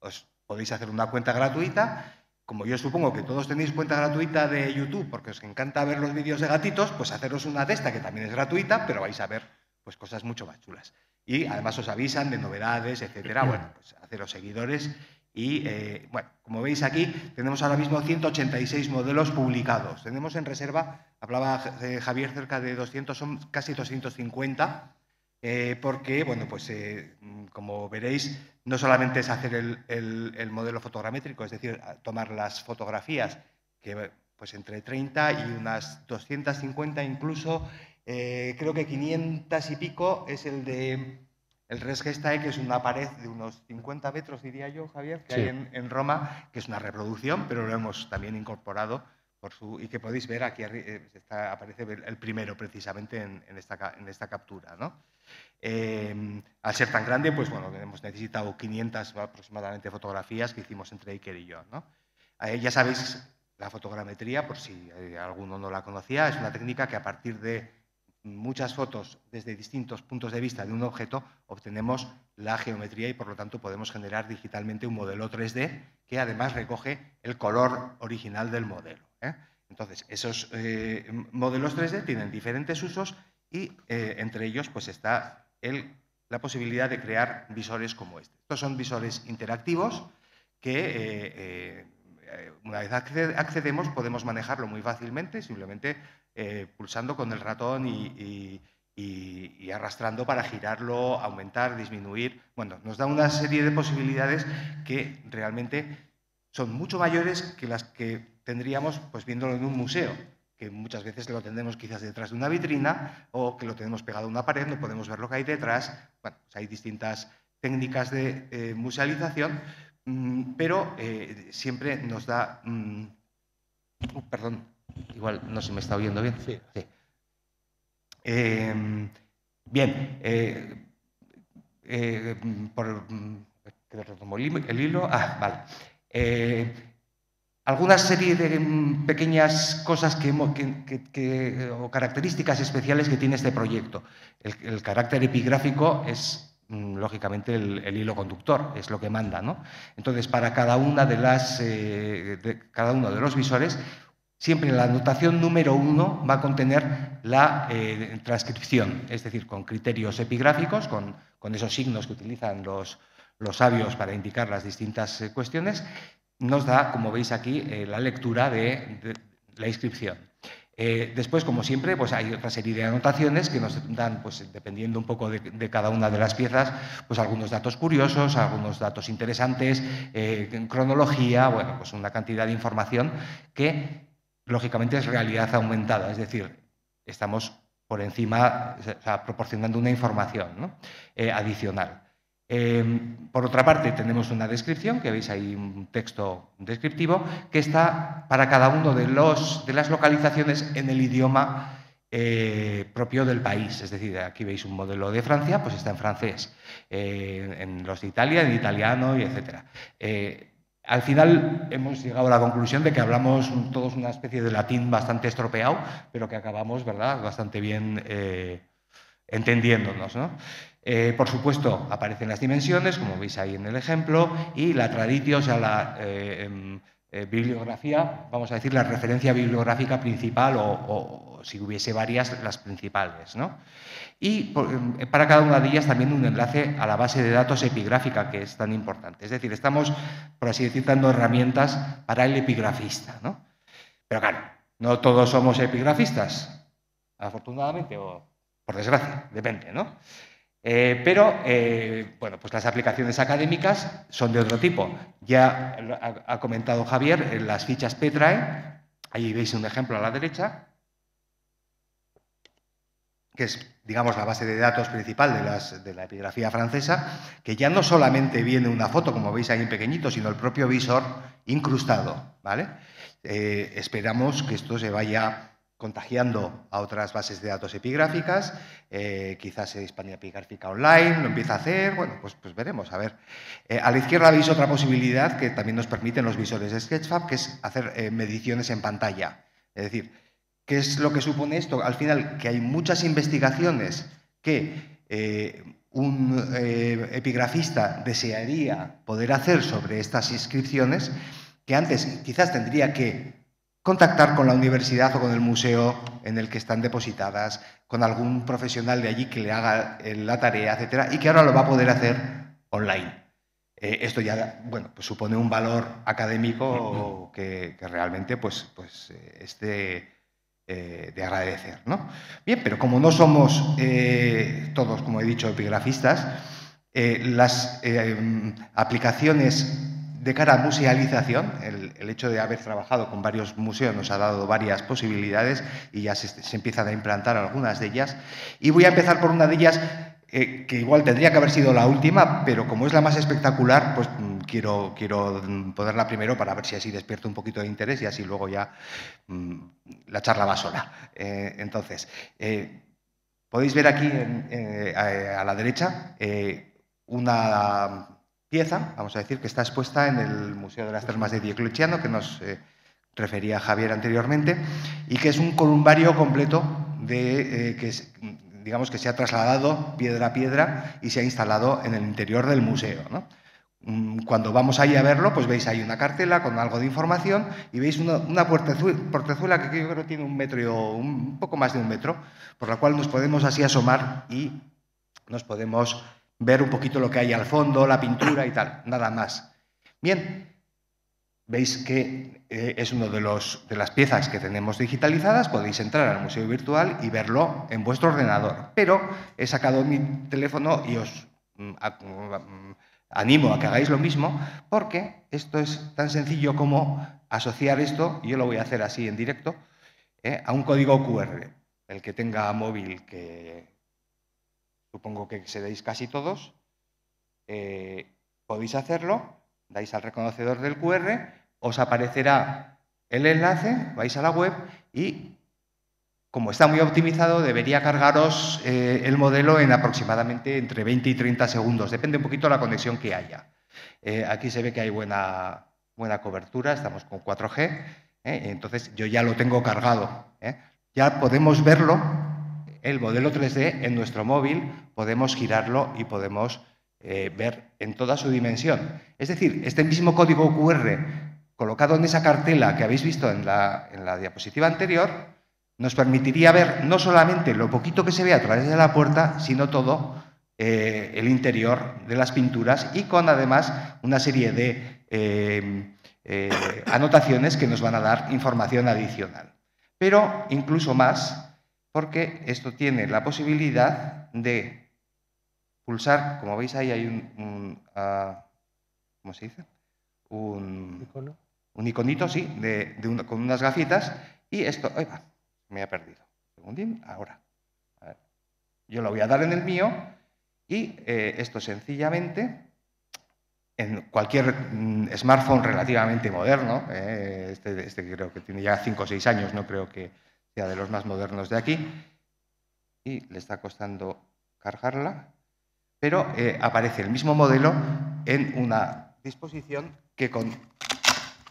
os podéis hacer una cuenta gratuita. Como yo supongo que todos tenéis cuenta gratuita de YouTube porque os encanta ver los vídeos de gatitos, pues haceros una de esta que también es gratuita, pero vais a ver pues cosas mucho más chulas. Y además os avisan de novedades, etcétera. Bueno, pues haceros seguidores y eh, bueno, como veis aquí, tenemos ahora mismo 186 modelos publicados. Tenemos en reserva, hablaba eh, Javier, cerca de 200, son casi 250. Eh, porque, bueno, pues eh, mm, como veréis, no solamente es hacer el, el, modelo fotogramétrico, es decir, tomar las fotografías, que eh, pues entre 30 y unas 250 incluso, creo que 500 y pico es el de el Res que es una pared de unos 50 metros, diría yo, Javier, que hay en Roma, que es una reproducción, pero lo hemos también incorporado y que podéis ver aquí eh, pues aparece el primero precisamente en, esta, captura. Em, al ser tan grande, pues bueno, hemos necesitado 500 aproximadamente fotografías que hicimos entre Iker y yo. Eh, ya sabéis, la fotogrametría, por si eh, alguno no la conocía, es una técnica que a partir de muchas fotos desde distintos puntos de vista de un objeto, obtenemos la geometría y por lo tanto podemos generar digitalmente un modelo 3D que además recoge el color original del modelo. ¿eh? Entonces, esos eh, modelos 3D tienen diferentes usos y eh, entre ellos pues, está la posibilidad de crear visores como este. Estos son visores interactivos que una vez accedemos podemos manejarlo muy fácilmente, simplemente pulsando con el ratón y, y, arrastrando para girarlo, aumentar, disminuir. Bueno, nos da una serie de posibilidades que realmente son mucho mayores que las que tendríamos pues, viéndolo en un museo, que muchas veces lo tendremos quizás detrás de una vitrina o que lo tenemos pegado a una pared, no podemos ver lo que hay detrás. Bueno, pues hay distintas técnicas de eh, musealización, mm, pero eh, siempre nos da... Mm, uh, perdón, igual no se me está oyendo bien. Sí. sí. Em, bien, eh, mm, por, el hilo... Ah, vale. Eh, alguna serie de mm, pequeñas cosas que, o características especiales que tiene este proyecto. El, carácter epigráfico es, mm, lógicamente, el, hilo conductor, es lo que manda. ¿no? Entonces, para cada, una de las, eh, cada uno de los visores, siempre la anotación número uno va a contener la eh, transcripción, es decir, con criterios epigráficos, con esos signos que utilizan los, los sabios para indicar las distintas eh, cuestiones, nos da, como veis aquí, eh, la lectura de, la inscripción. Eh, después, como siempre, pues hay otra serie de anotaciones que nos dan, pues, dependiendo un poco de, cada una de las piezas, pues algunos datos curiosos, algunos datos interesantes, cronología, bueno, pues una cantidad de información que, lógicamente, es realidad aumentada. Es decir, estamos por encima, proporcionando una información adicional. Em, por otra parte, tenemos una descripción, que veis ahí un texto descriptivo, que está para cada uno de, las localizaciones en el idioma eh, propio del país. Es decir, aquí veis un modelo de Francia, pues está en francés, eh, en los de Italia, en italiano, y etc. Eh, al final hemos llegado a la conclusión de que hablamos todos una especie de latín bastante estropeado, pero que acabamos, ¿verdad?, bastante bien entendiéndonos. ¿no? Eh, por supuesto, aparecen las dimensiones, como veis ahí en el ejemplo, y la traditio, o sea, la eh, em, eh, bibliografía, vamos a decir, la referencia bibliográfica principal o, si hubiese varias, las principales. ¿no? Y em, para cada una de ellas también un enlace a la base de datos epigráfica, que es tan importante. Es decir, estamos, por así decir, dando herramientas para el epigrafista. ¿no? Pero claro, no todos somos epigrafistas, afortunadamente, o por desgracia, depende, ¿no? Eh, pero, eh, bueno, pues las aplicaciones académicas son de otro tipo. Ya ha, comentado Javier en eh, las fichas Petrae, ahí veis un ejemplo a la derecha, que es, digamos, la base de datos principal de, la epigrafía francesa, que ya no solamente viene una foto, como veis ahí en pequeñito, sino el propio visor incrustado, ¿vale? esperamos que esto se vaya contagiando a otras bases de datos epigráficas, eh, quizás se Hispania epigráfica online, lo empieza a hacer, bueno, pues, pues veremos, a ver. Eh, a la izquierda veis otra posibilidad que también nos permiten los visores de Sketchfab, que es hacer eh, mediciones en pantalla. Es decir, ¿qué es lo que supone esto? Al final, que hay muchas investigaciones que un epigrafista desearía poder hacer sobre estas inscripciones, que antes quizás tendría que contactar con la universidad o con el museo en el que están depositadas, con algún profesional de allí que le haga eh, la tarea, etcétera, y que ahora lo va a poder hacer online. Eh, esto ya, bueno, pues supone un valor académico que, realmente, pues, pues eh, es de, agradecer, Bien, pero como no somos todos, como he dicho, epigrafistas, las aplicaciones de cara a musealización, el, hecho de haber trabajado con varios museos nos ha dado varias posibilidades y ya se, empiezan a implantar algunas de ellas. Y voy a empezar por una de ellas eh, que igual tendría que haber sido la última, pero como es la más espectacular, pues mm, quiero, quiero mm, ponerla primero para ver si así despierto un poquito de interés y así luego ya mm, la charla va sola. Eh, entonces, eh, podéis ver aquí a, la derecha una pieza, vamos a decir, que está expuesta en el Museo de las Termas de Diocleciano, que nos eh, refería Javier anteriormente, y que es un columbario completo de, eh, que, digamos, que se ha trasladado piedra a piedra y se ha instalado en el interior del museo. Mm, cuando vamos ahí a verlo, pues veis ahí una cartela con algo de información y veis una, una portezuela que yo creo tiene un metro, un poco más de un metro, por la cual nos podemos así asomar y nos podemos ver un poquito lo que hay al fondo, la pintura y tal, nada más. Bien, veis que eh, es una de, los, de las piezas que tenemos digitalizadas, podéis entrar al museo virtual y verlo en vuestro ordenador, pero he sacado mi teléfono y os mm, mm, animo a que hagáis lo mismo, porque esto es tan sencillo como asociar esto, yo lo voy a hacer así en directo, eh, a un código QR. El que tenga móvil que supongo que se deis casi todos, eh, podéis hacerlo, dais al reconocedor del QR, os aparecerá el enlace, vais a la web y, como está muy optimizado, debería cargaros eh, el modelo en aproximadamente entre 20 y 30 segundos, depende un poquito de la conexión que haya. Eh, aquí se ve que hay buena, buena cobertura, estamos con 4G, entonces yo ya lo tengo cargado. Ya podemos verlo el modelo 3D en nuestro móvil, podemos girarlo y podemos eh, ver en toda su dimensión. Es decir, este mismo código QR colocado en esa cartela que habéis visto en la, diapositiva anterior, nos permitiría ver no solamente lo poquito que se ve a través de la puerta, sino todo eh, el interior de las pinturas y con además una serie de em, eh, anotaciones que nos van a dar información adicional. Pero incluso más, porque esto tiene la posibilidad de pulsar, como veis ahí hay un, ah, ¿cómo se dice? Un, iconito, sí, de, con unas gafitas y esto, me ha perdido. Segundín, ahora. Yo lo voy a dar en el mío y eh, esto sencillamente en cualquier mm, smartphone relativamente moderno, eh, este, este, creo que tiene ya 5 o 6 años, no creo que, de los más modernos de aquí, y le está costando cargarla, pero eh, aparece el mismo modelo en una disposición que con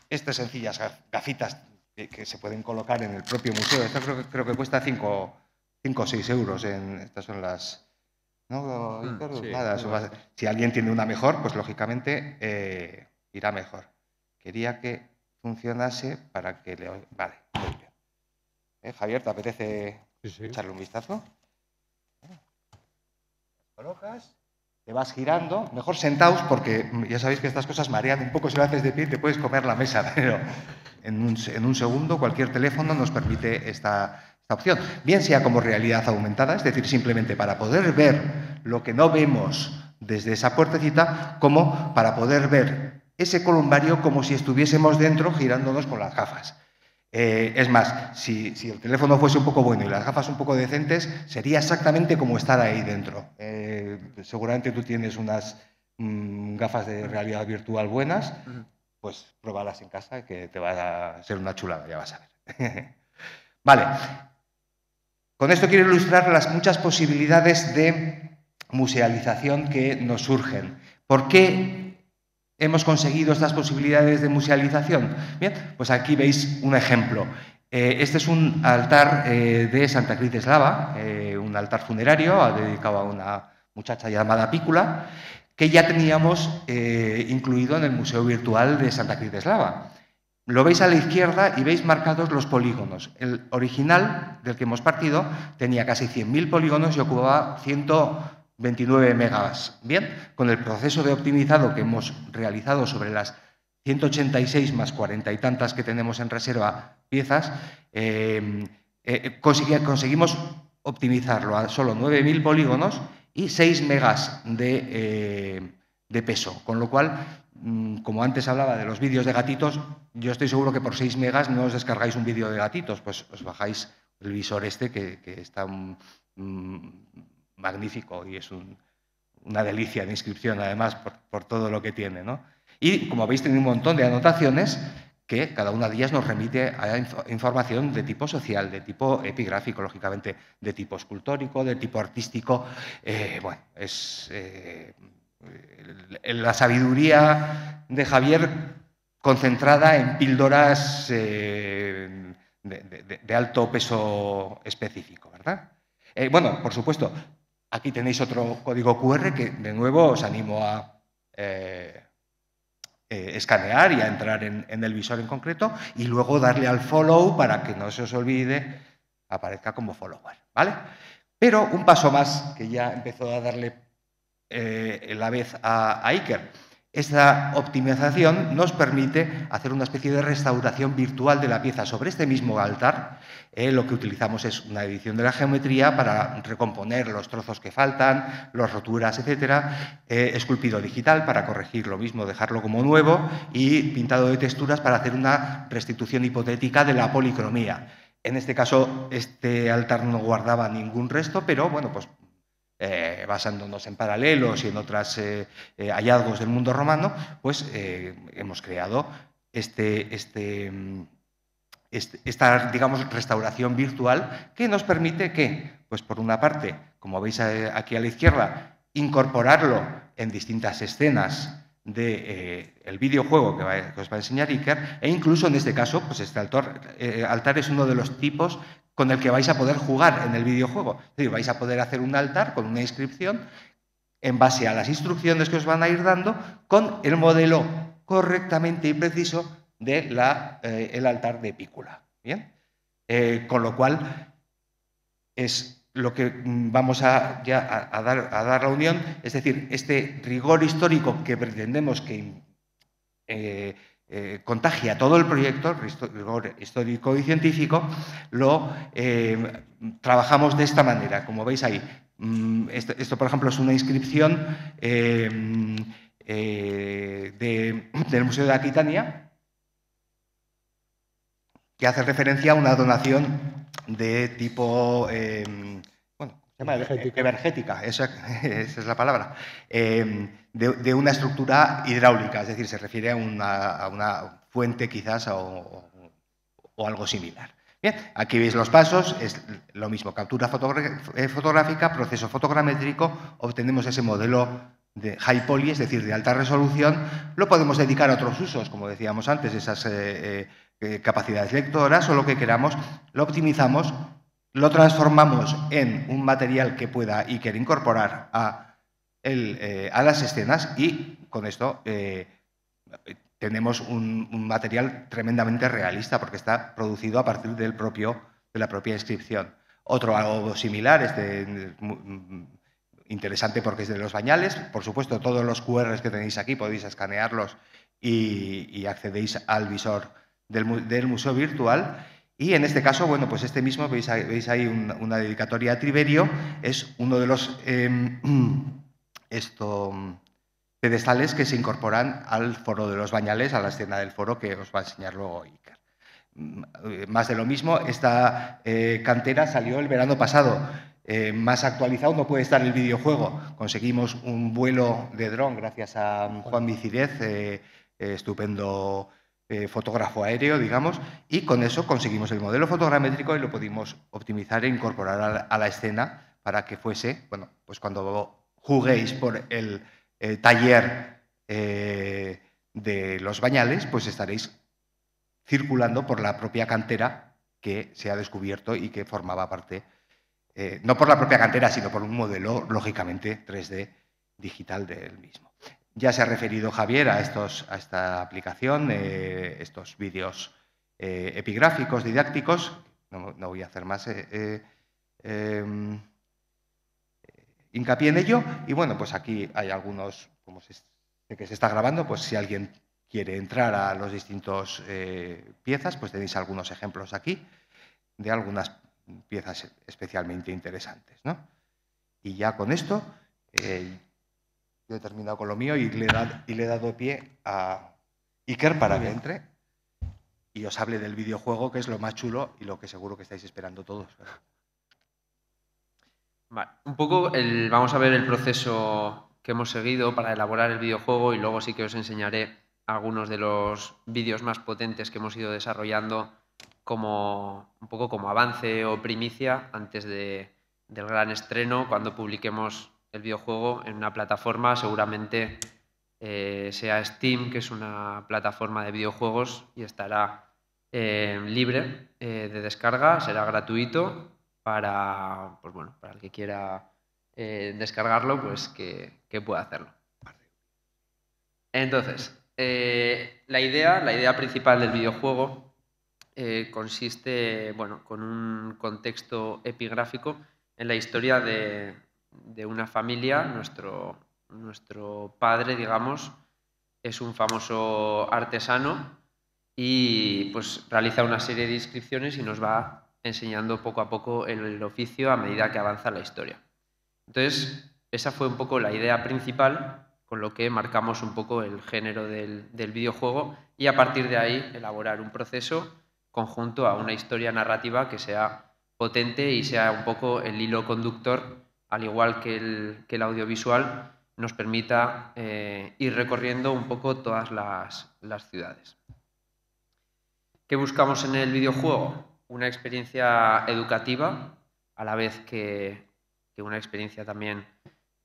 estas sencillas gafitas que, se pueden colocar en el propio museo, esto creo, que cuesta 5 o 6 euros, en, estas son las... ¿no? Mm, si alguien tiene una mejor, pues lógicamente eh, irá mejor. Quería que funcionase para que le... Vale. ¿Eh, Javier, ¿te apetece echarle un vistazo? Colocas, te vas girando, mejor sentaos porque ya sabéis que estas cosas marean un poco, si lo haces de pie te puedes comer la mesa, pero en un, segundo cualquier teléfono nos permite esta opción, bien sea como realidad aumentada, es decir, simplemente para poder ver lo que no vemos desde esa puertecita, como para poder ver ese columbario como si estuviésemos dentro girándonos con las gafas. Eh, es más, si, el teléfono fuese un poco bueno y las gafas un poco decentes, sería exactamente como estar ahí dentro. Eh, seguramente tú tienes unas mm, gafas de realidad virtual buenas, pues pruébalas en casa que te va a ser una chulada, ya vas a ver. vale. Con esto quiero ilustrar las muchas posibilidades de musealización que nos surgen. ¿Por qué hemos conseguido estas posibilidades de musealización? Bien, pues aquí veis un ejemplo. Eh, este es un altar eh, de Santa Cruz de Slava, eh, un altar funerario dedicado a una muchacha llamada Pícula, que ya teníamos incluido en el Museo Virtual de Santa Cruz de Slava. Lo veis a la izquierda y veis marcados los polígonos. El original del que hemos partido tenía casi 100.000 polígonos y ocupaba 100 29 megas. Bien, con el proceso de optimizado que hemos realizado sobre las 186 más 40 y tantas que tenemos en reserva piezas, em, eh, eh, conseguimos optimizarlo a solo 9.000 polígonos y 6 megas eh, de, peso. Con lo cual, mm, como antes hablaba de los vídeos de gatitos, yo estoy seguro que por 6 megas no os descargáis un vídeo de gatitos, pues os bajáis el visor este que, está mm, magnífico y es una delicia de inscripción, además, por, todo lo que tiene. ¿no? Y como veis, tiene un montón de anotaciones que cada una de ellas nos remite a información de tipo social, de tipo epigráfico, lógicamente, de tipo escultórico, de tipo artístico. Eh, bueno, es eh, la sabiduría de Javier concentrada en píldoras eh, de, de, alto peso específico, ¿verdad? bueno, por supuesto, Aquí tenéis otro código QR que, de nuevo, os animo a eh, eh, escanear y a entrar en, el visor en concreto y luego darle al follow para que no se os olvide, aparezca como follower, ¿vale? Pero un paso más que ya empezó a darle eh, la vez a, a Iker esta optimización nos permite hacer una especie de restauración virtual de la pieza sobre este mismo altar. Eh, lo que utilizamos es una edición de la geometría para recomponer los trozos que faltan, las roturas, etc. Eh, esculpido digital para corregir lo mismo, dejarlo como nuevo y pintado de texturas para hacer una restitución hipotética de la policromía. En este caso, este altar no guardaba ningún resto, pero bueno, pues eh, basándonos en paralelos y en otros eh, eh, hallazgos del mundo romano, pues hemos creado este, este, mm, este, esta digamos, restauración virtual que nos permite que, pues por una parte, como veis aquí a la izquierda, incorporarlo en distintas escenas de, eh, el videojuego que, os va a enseñar Iker, e incluso en este caso, pues este eh, altar, es uno de los tipos con el que vais a poder jugar en el videojuego. Es vais a poder hacer un altar con una inscripción en base a las instrucciones que os van a ir dando con el modelo correctamente y preciso del eh, altar de Pícula. ¿Bien? con lo cual, es lo que vamos a, dar, a, la unión, es decir, este rigor histórico que pretendemos que eh, eh, contagia todo el proyecto, rigor histórico y científico, lo eh, trabajamos de esta manera, como veis ahí. Mm, esto, por ejemplo, es una inscripción del Museo de Aquitania que hace referencia a una donación de tipo... Em, bueno, eh, se esa, es la palabra, em, de, una estructura hidráulica, es decir, se refiere a una, fuente quizás o, o algo similar. Bien, aquí veis los pasos, es lo mismo, captura eh, fotográfica, proceso fotogramétrico, obtenemos ese modelo de high poly, es decir, de alta resolución, lo podemos dedicar a otros usos, como decíamos antes, esas eh, eh, capacidades lectoras o lo que queramos, lo optimizamos, lo transformamos en un material que pueda y quiera incorporar a, el, eh, a las escenas y con esto eh, tenemos un, material tremendamente realista porque está producido a partir del propio, de la propia inscripción. Otro algo similar, este mm, interesante porque es de los bañales. Por supuesto, todos los QR que tenéis aquí podéis escanearlos y accedéis al visor del, Museo Virtual. Y en este caso, bueno, pues este mismo, veis, ahí una, dedicatoria a Triverio, es uno de los em, pedestales que se incorporan al foro de los bañales, a la escena del foro que os va a enseñar luego Iker. Mm, más de lo mismo, esta eh, cantera salió el verano pasado. Eh, más actualizado no puede estar el videojuego. Conseguimos un vuelo de dron gracias a Juan Vicidez, eh, estupendo eh, fotógrafo aéreo, digamos, y con eso conseguimos el modelo fotogramétrico y lo pudimos optimizar e incorporar a la, escena para que fuese, bueno, pues cuando juguéis por el taller eh, de los bañales, pues estaréis circulando por la propia cantera que se ha descubierto y que formaba parte, eh, no por la propia cantera, sino por un modelo, lógicamente, 3D digital del mismo. Ya se ha referido Javier a, esta aplicación, estos vídeos eh, epigráficos, didácticos. No, voy a hacer más eh, eh, em, hincapié en ello. Y bueno, pues aquí hay algunos, como se, que se está grabando, pues si alguien quiere entrar a los distintos piezas, pues tenéis algunos ejemplos aquí de algunas piezas especialmente interesantes. Y ya con esto yo he terminado con lo mío y le he dado, pie a Iker para que entre y os hable del videojuego, que es lo más chulo y lo que seguro que estáis esperando todos. Un poco el, vamos a ver el proceso que hemos seguido para elaborar el videojuego y luego sí que os enseñaré algunos de los vídeos más potentes que hemos ido desarrollando como un poco como avance o primicia antes del gran estreno cuando publiquemos el videojuego en una plataforma, seguramente eh, sea Steam, que es una plataforma de videojuegos y estará eh, libre eh, de descarga, será gratuito para, pues para el que quiera descargarlo, pues que, que, pueda hacerlo. Entonces, la idea, la idea principal del videojuego consiste, bueno, con un contexto epigráfico en la historia de, de una familia, nuestro, nuestro padre, digamos, es un famoso artesano y pues realiza una serie de inscripciones y nos va enseñando poco a poco el, oficio a medida que avanza la historia. Entonces, esa fue un poco la idea principal con lo que marcamos un poco el género del, del, videojuego y a partir de ahí elaborar un proceso conjunto a una historia narrativa que sea potente y sea un poco el hilo conductor al igual que el, audiovisual, nos permita eh, ir recorriendo un poco todas las, ciudades. ¿Qué buscamos en el videojuego? Una experiencia educativa, a la vez que, una experiencia también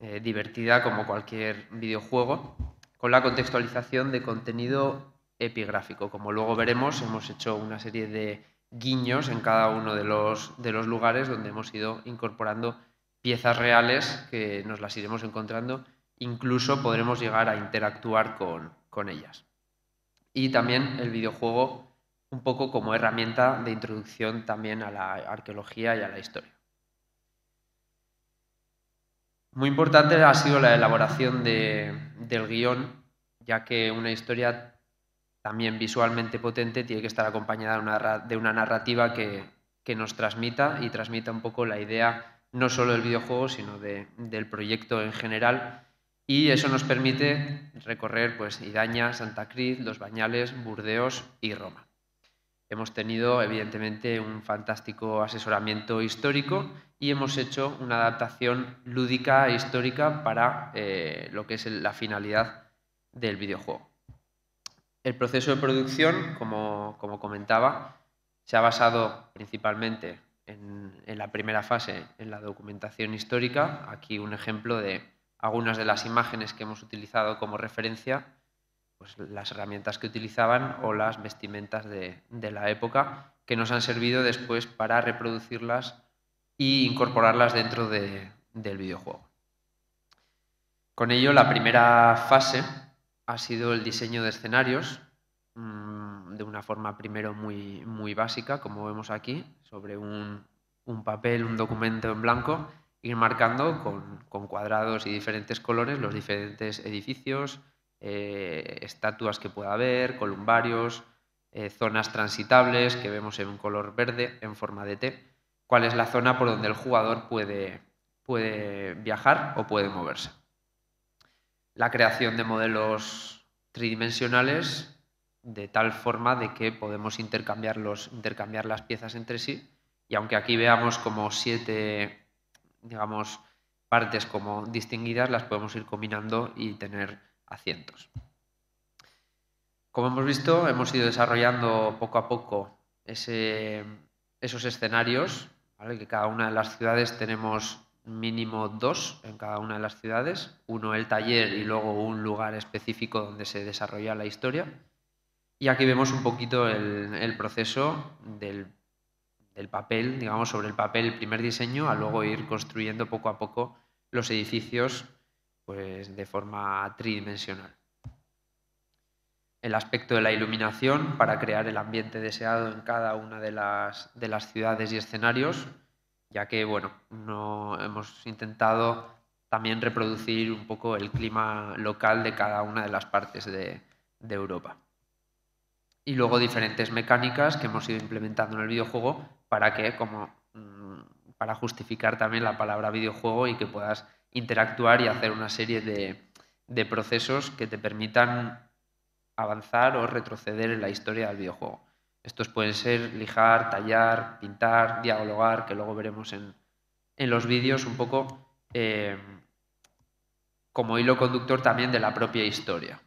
eh, divertida como cualquier videojuego, con la contextualización de contenido epigráfico. Como luego veremos, hemos hecho una serie de guiños en cada uno de los, de los lugares donde hemos ido incorporando piezas reales que nos las iremos encontrando, incluso podremos llegar a interactuar con, ellas. Y también el videojuego un poco como herramienta de introducción también a la arqueología y a la historia. Muy importante ha sido la elaboración del guión, ya que una historia también visualmente potente tiene que estar acompañada de una, narrativa que, que, nos transmita y transmita un poco la idea no solo del videojuego, sino del proyecto en general. Y eso nos permite recorrer pues, Idaña, Santa Cruz, Los Bañales, Burdeos y Roma. Hemos tenido, evidentemente, un fantástico asesoramiento histórico y hemos hecho una adaptación lúdica e histórica para eh, lo que es la finalidad del videojuego. El proceso de producción, como, como comentaba, se ha basado principalmente en, la primera fase, en la documentación histórica. Aquí un ejemplo de algunas de las imágenes que hemos utilizado como referencia, pues las herramientas que utilizaban o las vestimentas de, la época que nos han servido después para reproducirlas e incorporarlas dentro de, del videojuego. Con ello, la primera fase ha sido el diseño de escenarios, mm, de una forma primero muy, muy básica, como vemos aquí, sobre un, papel, un documento en blanco, ir marcando con, cuadrados y diferentes colores los diferentes edificios, eh, estatuas que pueda haber, columbarios, eh, zonas transitables que vemos en un color verde en forma de T, cuál es la zona por donde el jugador puede, puede viajar o puede moverse. La creación de modelos tridimensionales de tal forma de que podemos intercambiar, los, intercambiar las piezas entre sí. Y aunque aquí veamos como siete, digamos, partes como distinguidas, las podemos ir combinando y tener asientos. Como hemos visto, hemos ido desarrollando poco a poco esos escenarios, que cada una de las ciudades tenemos mínimo dos en cada una de las ciudades, uno el taller y luego un lugar específico donde se desarrolla la historia. Y aquí vemos un poquito el, proceso del, papel, digamos, sobre el papel, el primer diseño, a luego ir construyendo poco a poco los edificios pues, de forma tridimensional. El aspecto de la iluminación para crear el ambiente deseado en cada una de las, de las ciudades y escenarios, ya que bueno, no hemos intentado también reproducir un poco el clima local de cada una de las partes de Europa y luego diferentes mecánicas que hemos ido implementando en el videojuego para que, como mm, para justificar también la palabra videojuego y que puedas interactuar y hacer una serie de, procesos que te permitan avanzar o retroceder en la historia del videojuego. Estos pueden ser lijar, tallar, pintar, dialogar, que luego veremos en, en los vídeos un poco eh, como hilo conductor también de la propia historia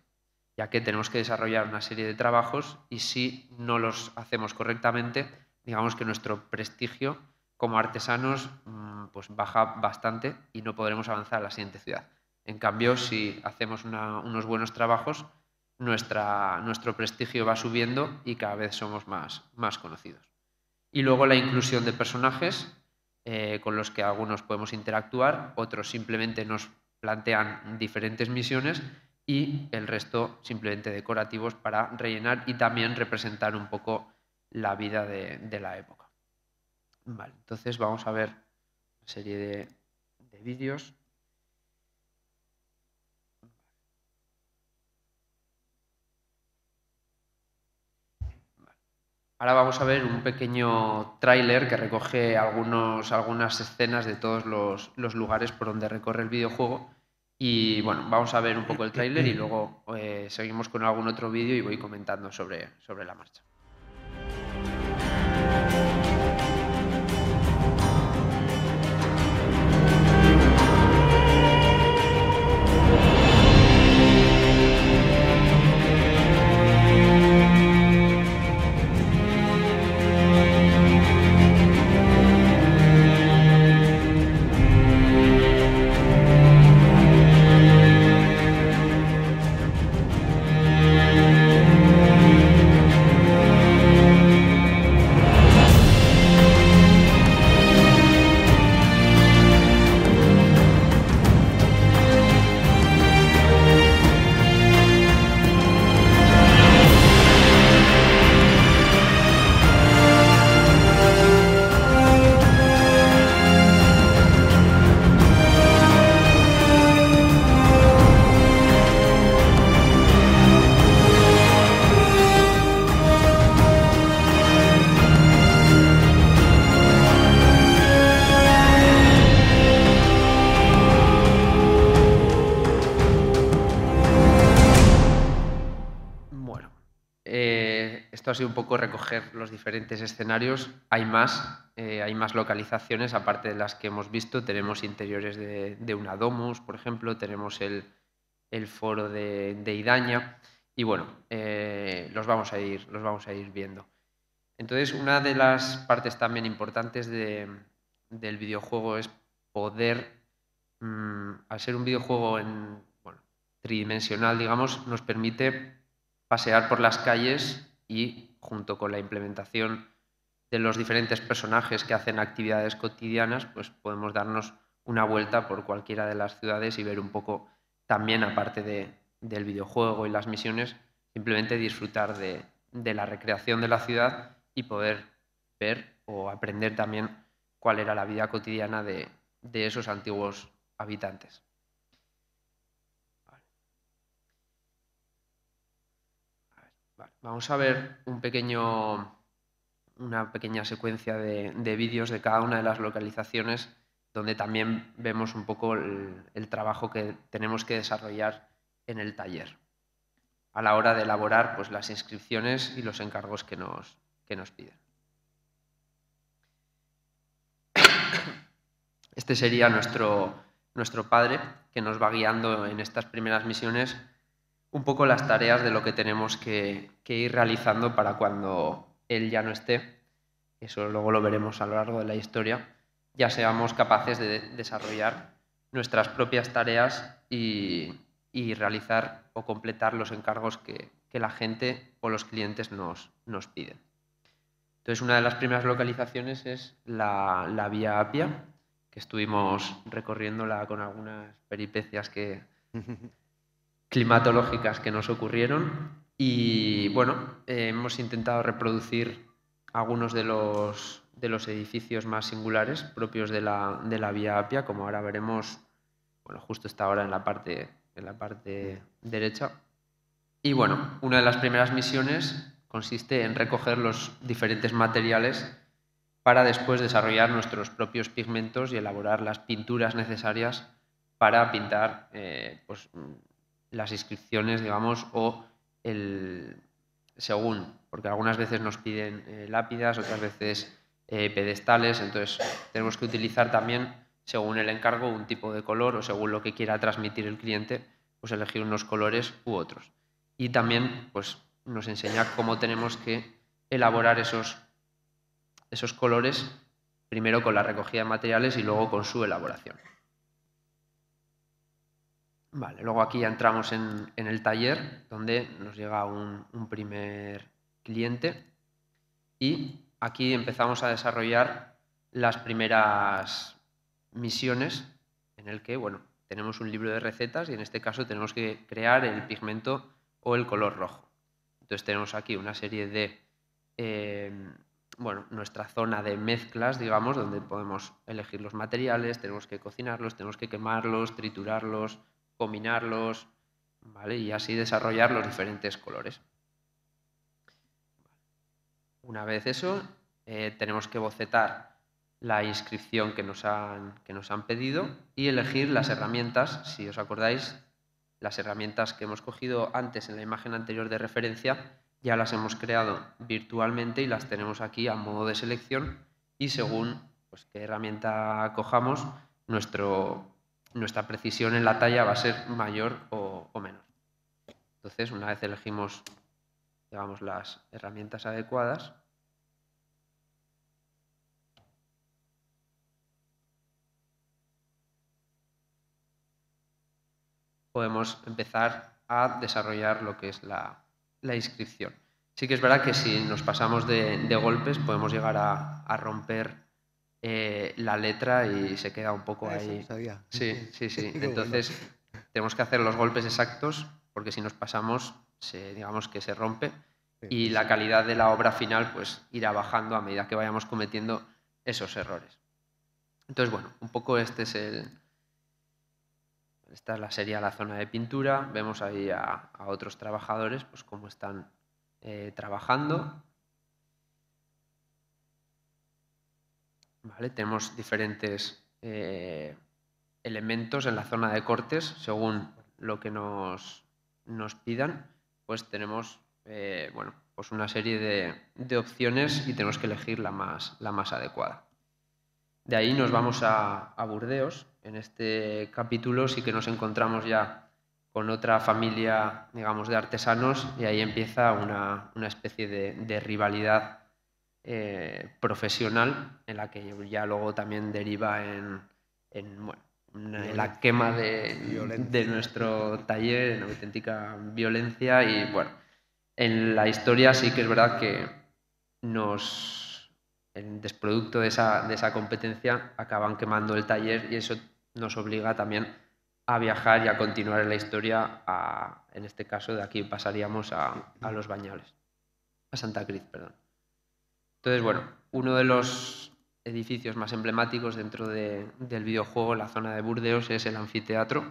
ya que tenemos que desarrollar una serie de trabajos y si no los hacemos correctamente, digamos que nuestro prestigio como artesanos mm, pues baja bastante y no podremos avanzar a la siguiente ciudad. En cambio, si hacemos unos buenos trabajos, nuestra, nuestro prestigio va subiendo y cada vez somos más, conocidos. Y luego la inclusión de personajes eh, con los que algunos podemos interactuar, otros simplemente nos plantean diferentes misiones y el resto simplemente decorativos para rellenar y también representar un poco la vida de, la época. entonces vamos a ver una serie de, vídeos. Ahora vamos a ver un pequeño tráiler que recoge algunos, algunas escenas de todos los lugares por donde recorre el videojuego y mm. bueno, vamos a ver un poco el eh, eh, tráiler y eh. luego seguimos con algún otro vídeo y voy comentando sobre, sobre la marcha. poco recoger los diferentes escenarios. Hay más, eh, hay más localizaciones, aparte de las que hemos visto. Tenemos interiores de, una domus, por ejemplo, tenemos el, foro de, Idaña y bueno, eh, los, vamos a ir, los vamos a ir viendo. Entonces, una de las partes también importantes de, del videojuego es poder, mm, al ser un videojuego en, bueno, tridimensional, digamos, nos permite pasear por las calles y junto con la implementación de los diferentes personajes que hacen actividades cotidianas, pues podemos darnos una vuelta por cualquiera de las ciudades y ver un poco también, aparte de, del videojuego y las misiones, simplemente disfrutar de, la recreación de la ciudad y poder ver o aprender también cuál era la vida cotidiana de esos antiguos habitantes. Vamos a ver una pequeña secuencia de, vídeos de cada una de las localizaciones donde también vemos un poco el, trabajo que tenemos que desarrollar en el taller a la hora de elaborar pues, las inscripciones y los encargos que nos, que nos piden. Este sería nuestro, nuestro padre que nos va guiando en estas primeras misiones un poco las tareas de lo que tenemos que, ir realizando para cuando él ya no esté. Eso luego lo veremos a lo largo de la historia. Ya seamos capaces de desarrollar nuestras propias tareas y, realizar o completar los encargos que, la gente o los clientes nos, piden. Entonces, una de las primeras localizaciones es la, la Vía Apia, que estuvimos recorriéndola con algunas peripecias que, climatológicas que nos ocurrieron y bueno, eh, hemos intentado reproducir algunos de los, de los edificios más singulares propios de la, de la Vía Apia, como ahora veremos, bueno, justo está ahora en la parte, en la parte derecha. Y bueno, una de las primeras misiones consiste en recoger los diferentes materiales para después desarrollar nuestros propios pigmentos y elaborar las pinturas necesarias para pintar eh, pues, las inscripciones, digamos, o el según, porque algunas veces nos piden eh, lápidas, otras veces eh, pedestales, entonces tenemos que utilizar también, según el encargo, un tipo de color o según lo que quiera transmitir el cliente, pues elegir unos colores u otros. Y también pues, nos enseña cómo tenemos que elaborar esos, esos colores, primero con la recogida de materiales y luego con su elaboración. Vale, luego aquí ya entramos en, el taller, donde nos llega un, primer cliente y aquí empezamos a desarrollar las primeras misiones en el que, bueno, tenemos un libro de recetas y en este caso tenemos que crear el pigmento o el color rojo. Entonces tenemos aquí una serie de, eh, bueno, nuestra zona de mezclas, digamos, donde podemos elegir los materiales, tenemos que cocinarlos, tenemos que quemarlos, triturarlos, combinarlos, Y así desarrollar los diferentes colores. Una vez eso, eh, tenemos que bocetar la inscripción que nos, han, que nos han pedido y elegir las herramientas, si os acordáis, las herramientas que hemos cogido antes en la imagen anterior de referencia, ya las hemos creado virtualmente y las tenemos aquí a modo de selección y según pues, qué herramienta cojamos, nuestro, nuestra precisión en la talla va a ser mayor o, menor. Entonces, una vez elegimos las herramientas adecuadas, podemos empezar a desarrollar lo que es la, inscripción. Sí que es verdad que si nos pasamos de, golpes podemos llegar a romper eh, la letra y se queda un poco ahí. Sí, sí, sí. Entonces tenemos que hacer los golpes exactos porque si nos pasamos, digamos que se rompe y la calidad de la obra final pues irá bajando a medida que vayamos cometiendo esos errores. Entonces, bueno, un poco este es el... Esta la, sería la zona de pintura. Vemos ahí a, otros trabajadores, pues cómo están eh, trabajando. Tenemos diferentes eh, elementos en la zona de cortes según lo que nos, nos pidan, pues tenemos eh, bueno, pues una serie de, de, opciones y tenemos que elegir la más, la más adecuada. De ahí nos vamos a, a, Burdeos. En este capítulo sí que nos encontramos ya con otra familia, digamos, de artesanos y ahí empieza una, especie de, de rivalidad eh, profesional, en la que ya luego también deriva en, la quema de, nuestro taller, en auténtica violencia. Y bueno, en la historia sí que es verdad que nos, en desproducto de esa, competencia, acaban quemando el taller y eso nos obliga también a viajar y a continuar en la historia, en este caso de aquí pasaríamos a, a Los Bañales, a Santa Cruz, perdón. Entonces, bueno, uno de los edificios más emblemáticos dentro de, del videojuego, la zona de Burdeos, es el anfiteatro,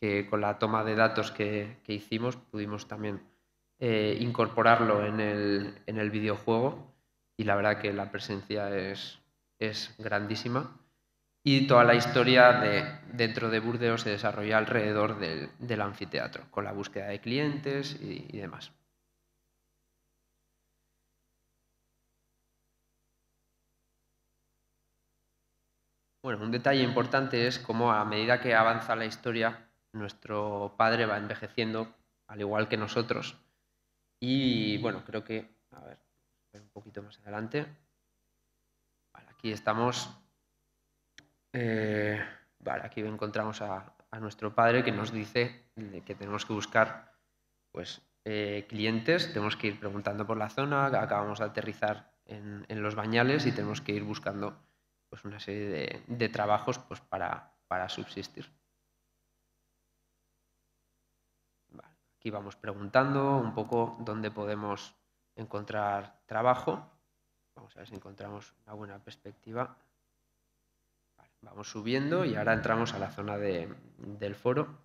que con la toma de datos que, hicimos pudimos también eh, incorporarlo en el, en el, videojuego y la verdad que la presencia es, grandísima. Y toda la historia de, dentro de Burdeos se desarrolla alrededor del, anfiteatro, con la búsqueda de clientes y demás. Bueno, un detalle importante es cómo a medida que avanza la historia, nuestro padre va envejeciendo al igual que nosotros. Y bueno, creo que, a ver, un poquito más adelante. aquí estamos, eh, vale, aquí encontramos a, nuestro padre que nos dice que tenemos que buscar pues, eh, clientes, tenemos que ir preguntando por la zona, acabamos de aterrizar en, en los bañales y tenemos que ir buscando pues una serie de, trabajos pues para, subsistir. Aquí vamos preguntando un poco dónde podemos encontrar trabajo. Vamos a ver si encontramos una buena perspectiva. vamos subiendo y ahora entramos a la zona del foro.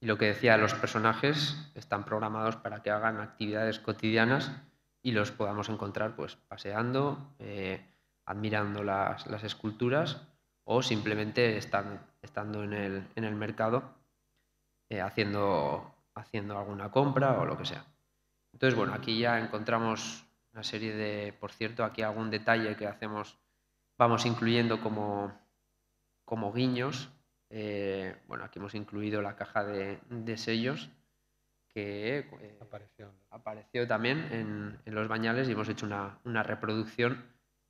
Y lo que decía, los personajes están programados para que hagan actividades cotidianas y los podamos encontrar pues paseando, eh, admirando las, esculturas o simplemente estando en el, mercado eh, haciendo, haciendo alguna compra o lo que sea. Entonces, bueno, aquí ya encontramos una serie de, por cierto, aquí algún detalle que hacemos, vamos incluyendo como, como guiños. Eh, bueno, aquí hemos incluido la caja de sellos que eh, apareció. también en, los bañales y hemos hecho una, reproducción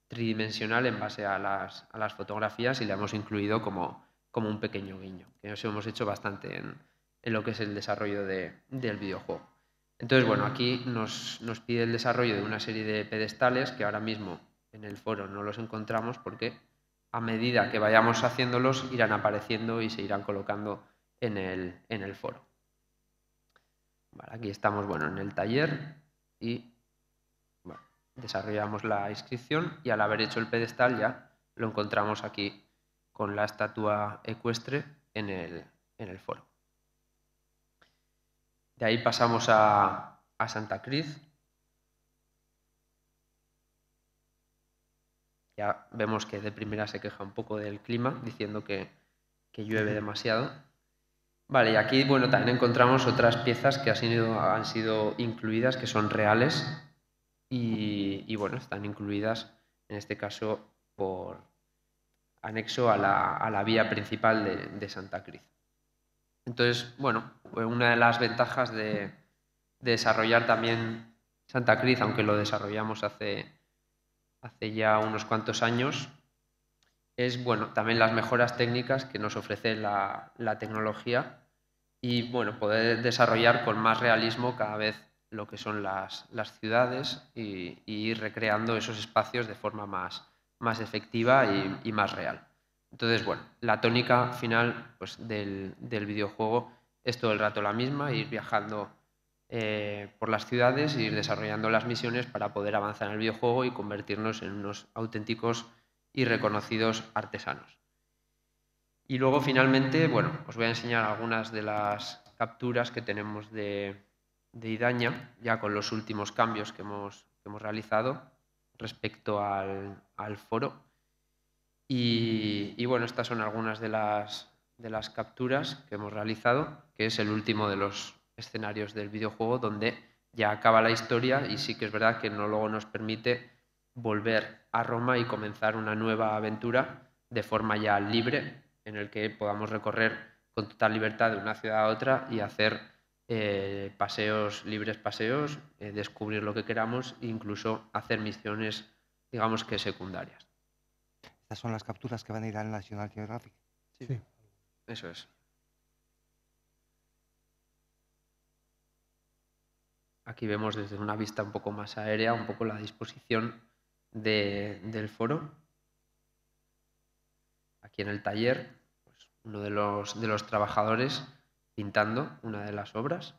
tridimensional en base a las, fotografías y la hemos incluido como, un pequeño guiño, que eso hemos hecho bastante en, lo que es el desarrollo del videojuego. Entonces, bueno, aquí nos, pide el desarrollo de una serie de pedestales que ahora mismo en el foro no los encontramos porque a medida que vayamos haciéndolos irán apareciendo y se irán colocando en el foro aquí estamos bueno, en el taller y desarrollamos la inscripción y al haber hecho el pedestal ya lo encontramos aquí con la estatua ecuestre en el, foro. De ahí pasamos a, Santa Cruz. Ya vemos que de primera se queja un poco del clima, diciendo que, que llueve demasiado Vale, aquí bueno, también encontramos otras piezas que han sido, han incluidas, que son reales y, bueno, están incluidas en este caso por anexo a la, vía principal de, Santa Cruz. Entonces, bueno, una de las ventajas de, desarrollar también Santa Cruz, aunque lo desarrollamos hace, hace ya unos cuantos años, es bueno, también las mejoras técnicas que nos ofrece la, tecnología y bueno, poder desarrollar con más realismo cada vez lo que son las, ciudades y, ir recreando esos espacios de forma más, más efectiva y, más real. Entonces, bueno, la tónica final pues, del, videojuego es todo el rato la misma, ir viajando eh, por las ciudades, ir desarrollando las misiones para poder avanzar en el videojuego y convertirnos en unos auténticos y reconocidos artesanos. Y luego finalmente, bueno, os voy a enseñar algunas de las capturas que tenemos de, de Idaña, ya con los últimos cambios que hemos, realizado respecto al, al foro. Y, y, bueno, estas son algunas de las, de las capturas que hemos realizado, que es el último de los escenarios del videojuego donde ya acaba la historia y sí que es verdad que no luego nos permite volver a Roma y comenzar una nueva aventura de forma ya libre, en el que podamos recorrer con total libertad de una ciudad a otra y hacer eh, paseos, libres paseos, eh, descubrir lo que queramos e incluso hacer misiones, digamos que secundarias. Estas son las capturas que van a ir al National Geographic. sí. Eso es. Aquí vemos desde una vista un poco más aérea, un poco la disposición del foro, aquí en el taller, pues uno de los, de los trabajadores pintando una de las obras.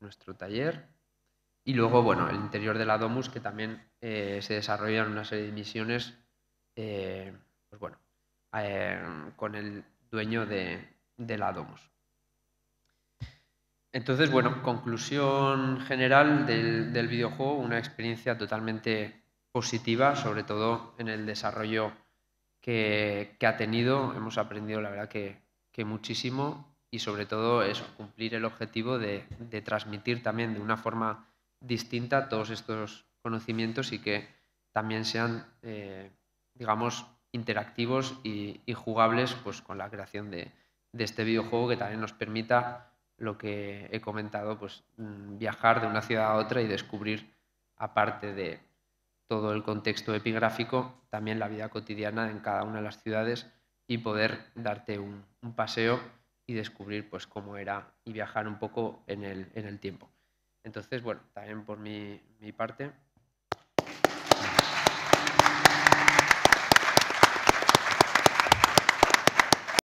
Nuestro taller. Y luego, bueno, el interior de la Domus, que también eh, se desarrollan una serie de misiones, eh, pues bueno, eh, con el dueño de, de la Domus. Entonces, bueno, conclusión general del, videojuego, una experiencia totalmente positiva, sobre todo en el desarrollo que, ha tenido. Hemos aprendido, la verdad, que, muchísimo y sobre todo es cumplir el objetivo de, transmitir también de una forma distinta todos estos conocimientos y que también sean, eh, digamos, interactivos y, jugables pues, con la creación de, de este videojuego que también nos permita lo que he comentado, pues mm, viajar de una ciudad a otra y descubrir, aparte de todo el contexto epigráfico, también la vida cotidiana en cada una de las ciudades y poder darte un, paseo y descubrir pues cómo era y viajar un poco en el, tiempo. Entonces, bueno, también por mi parte,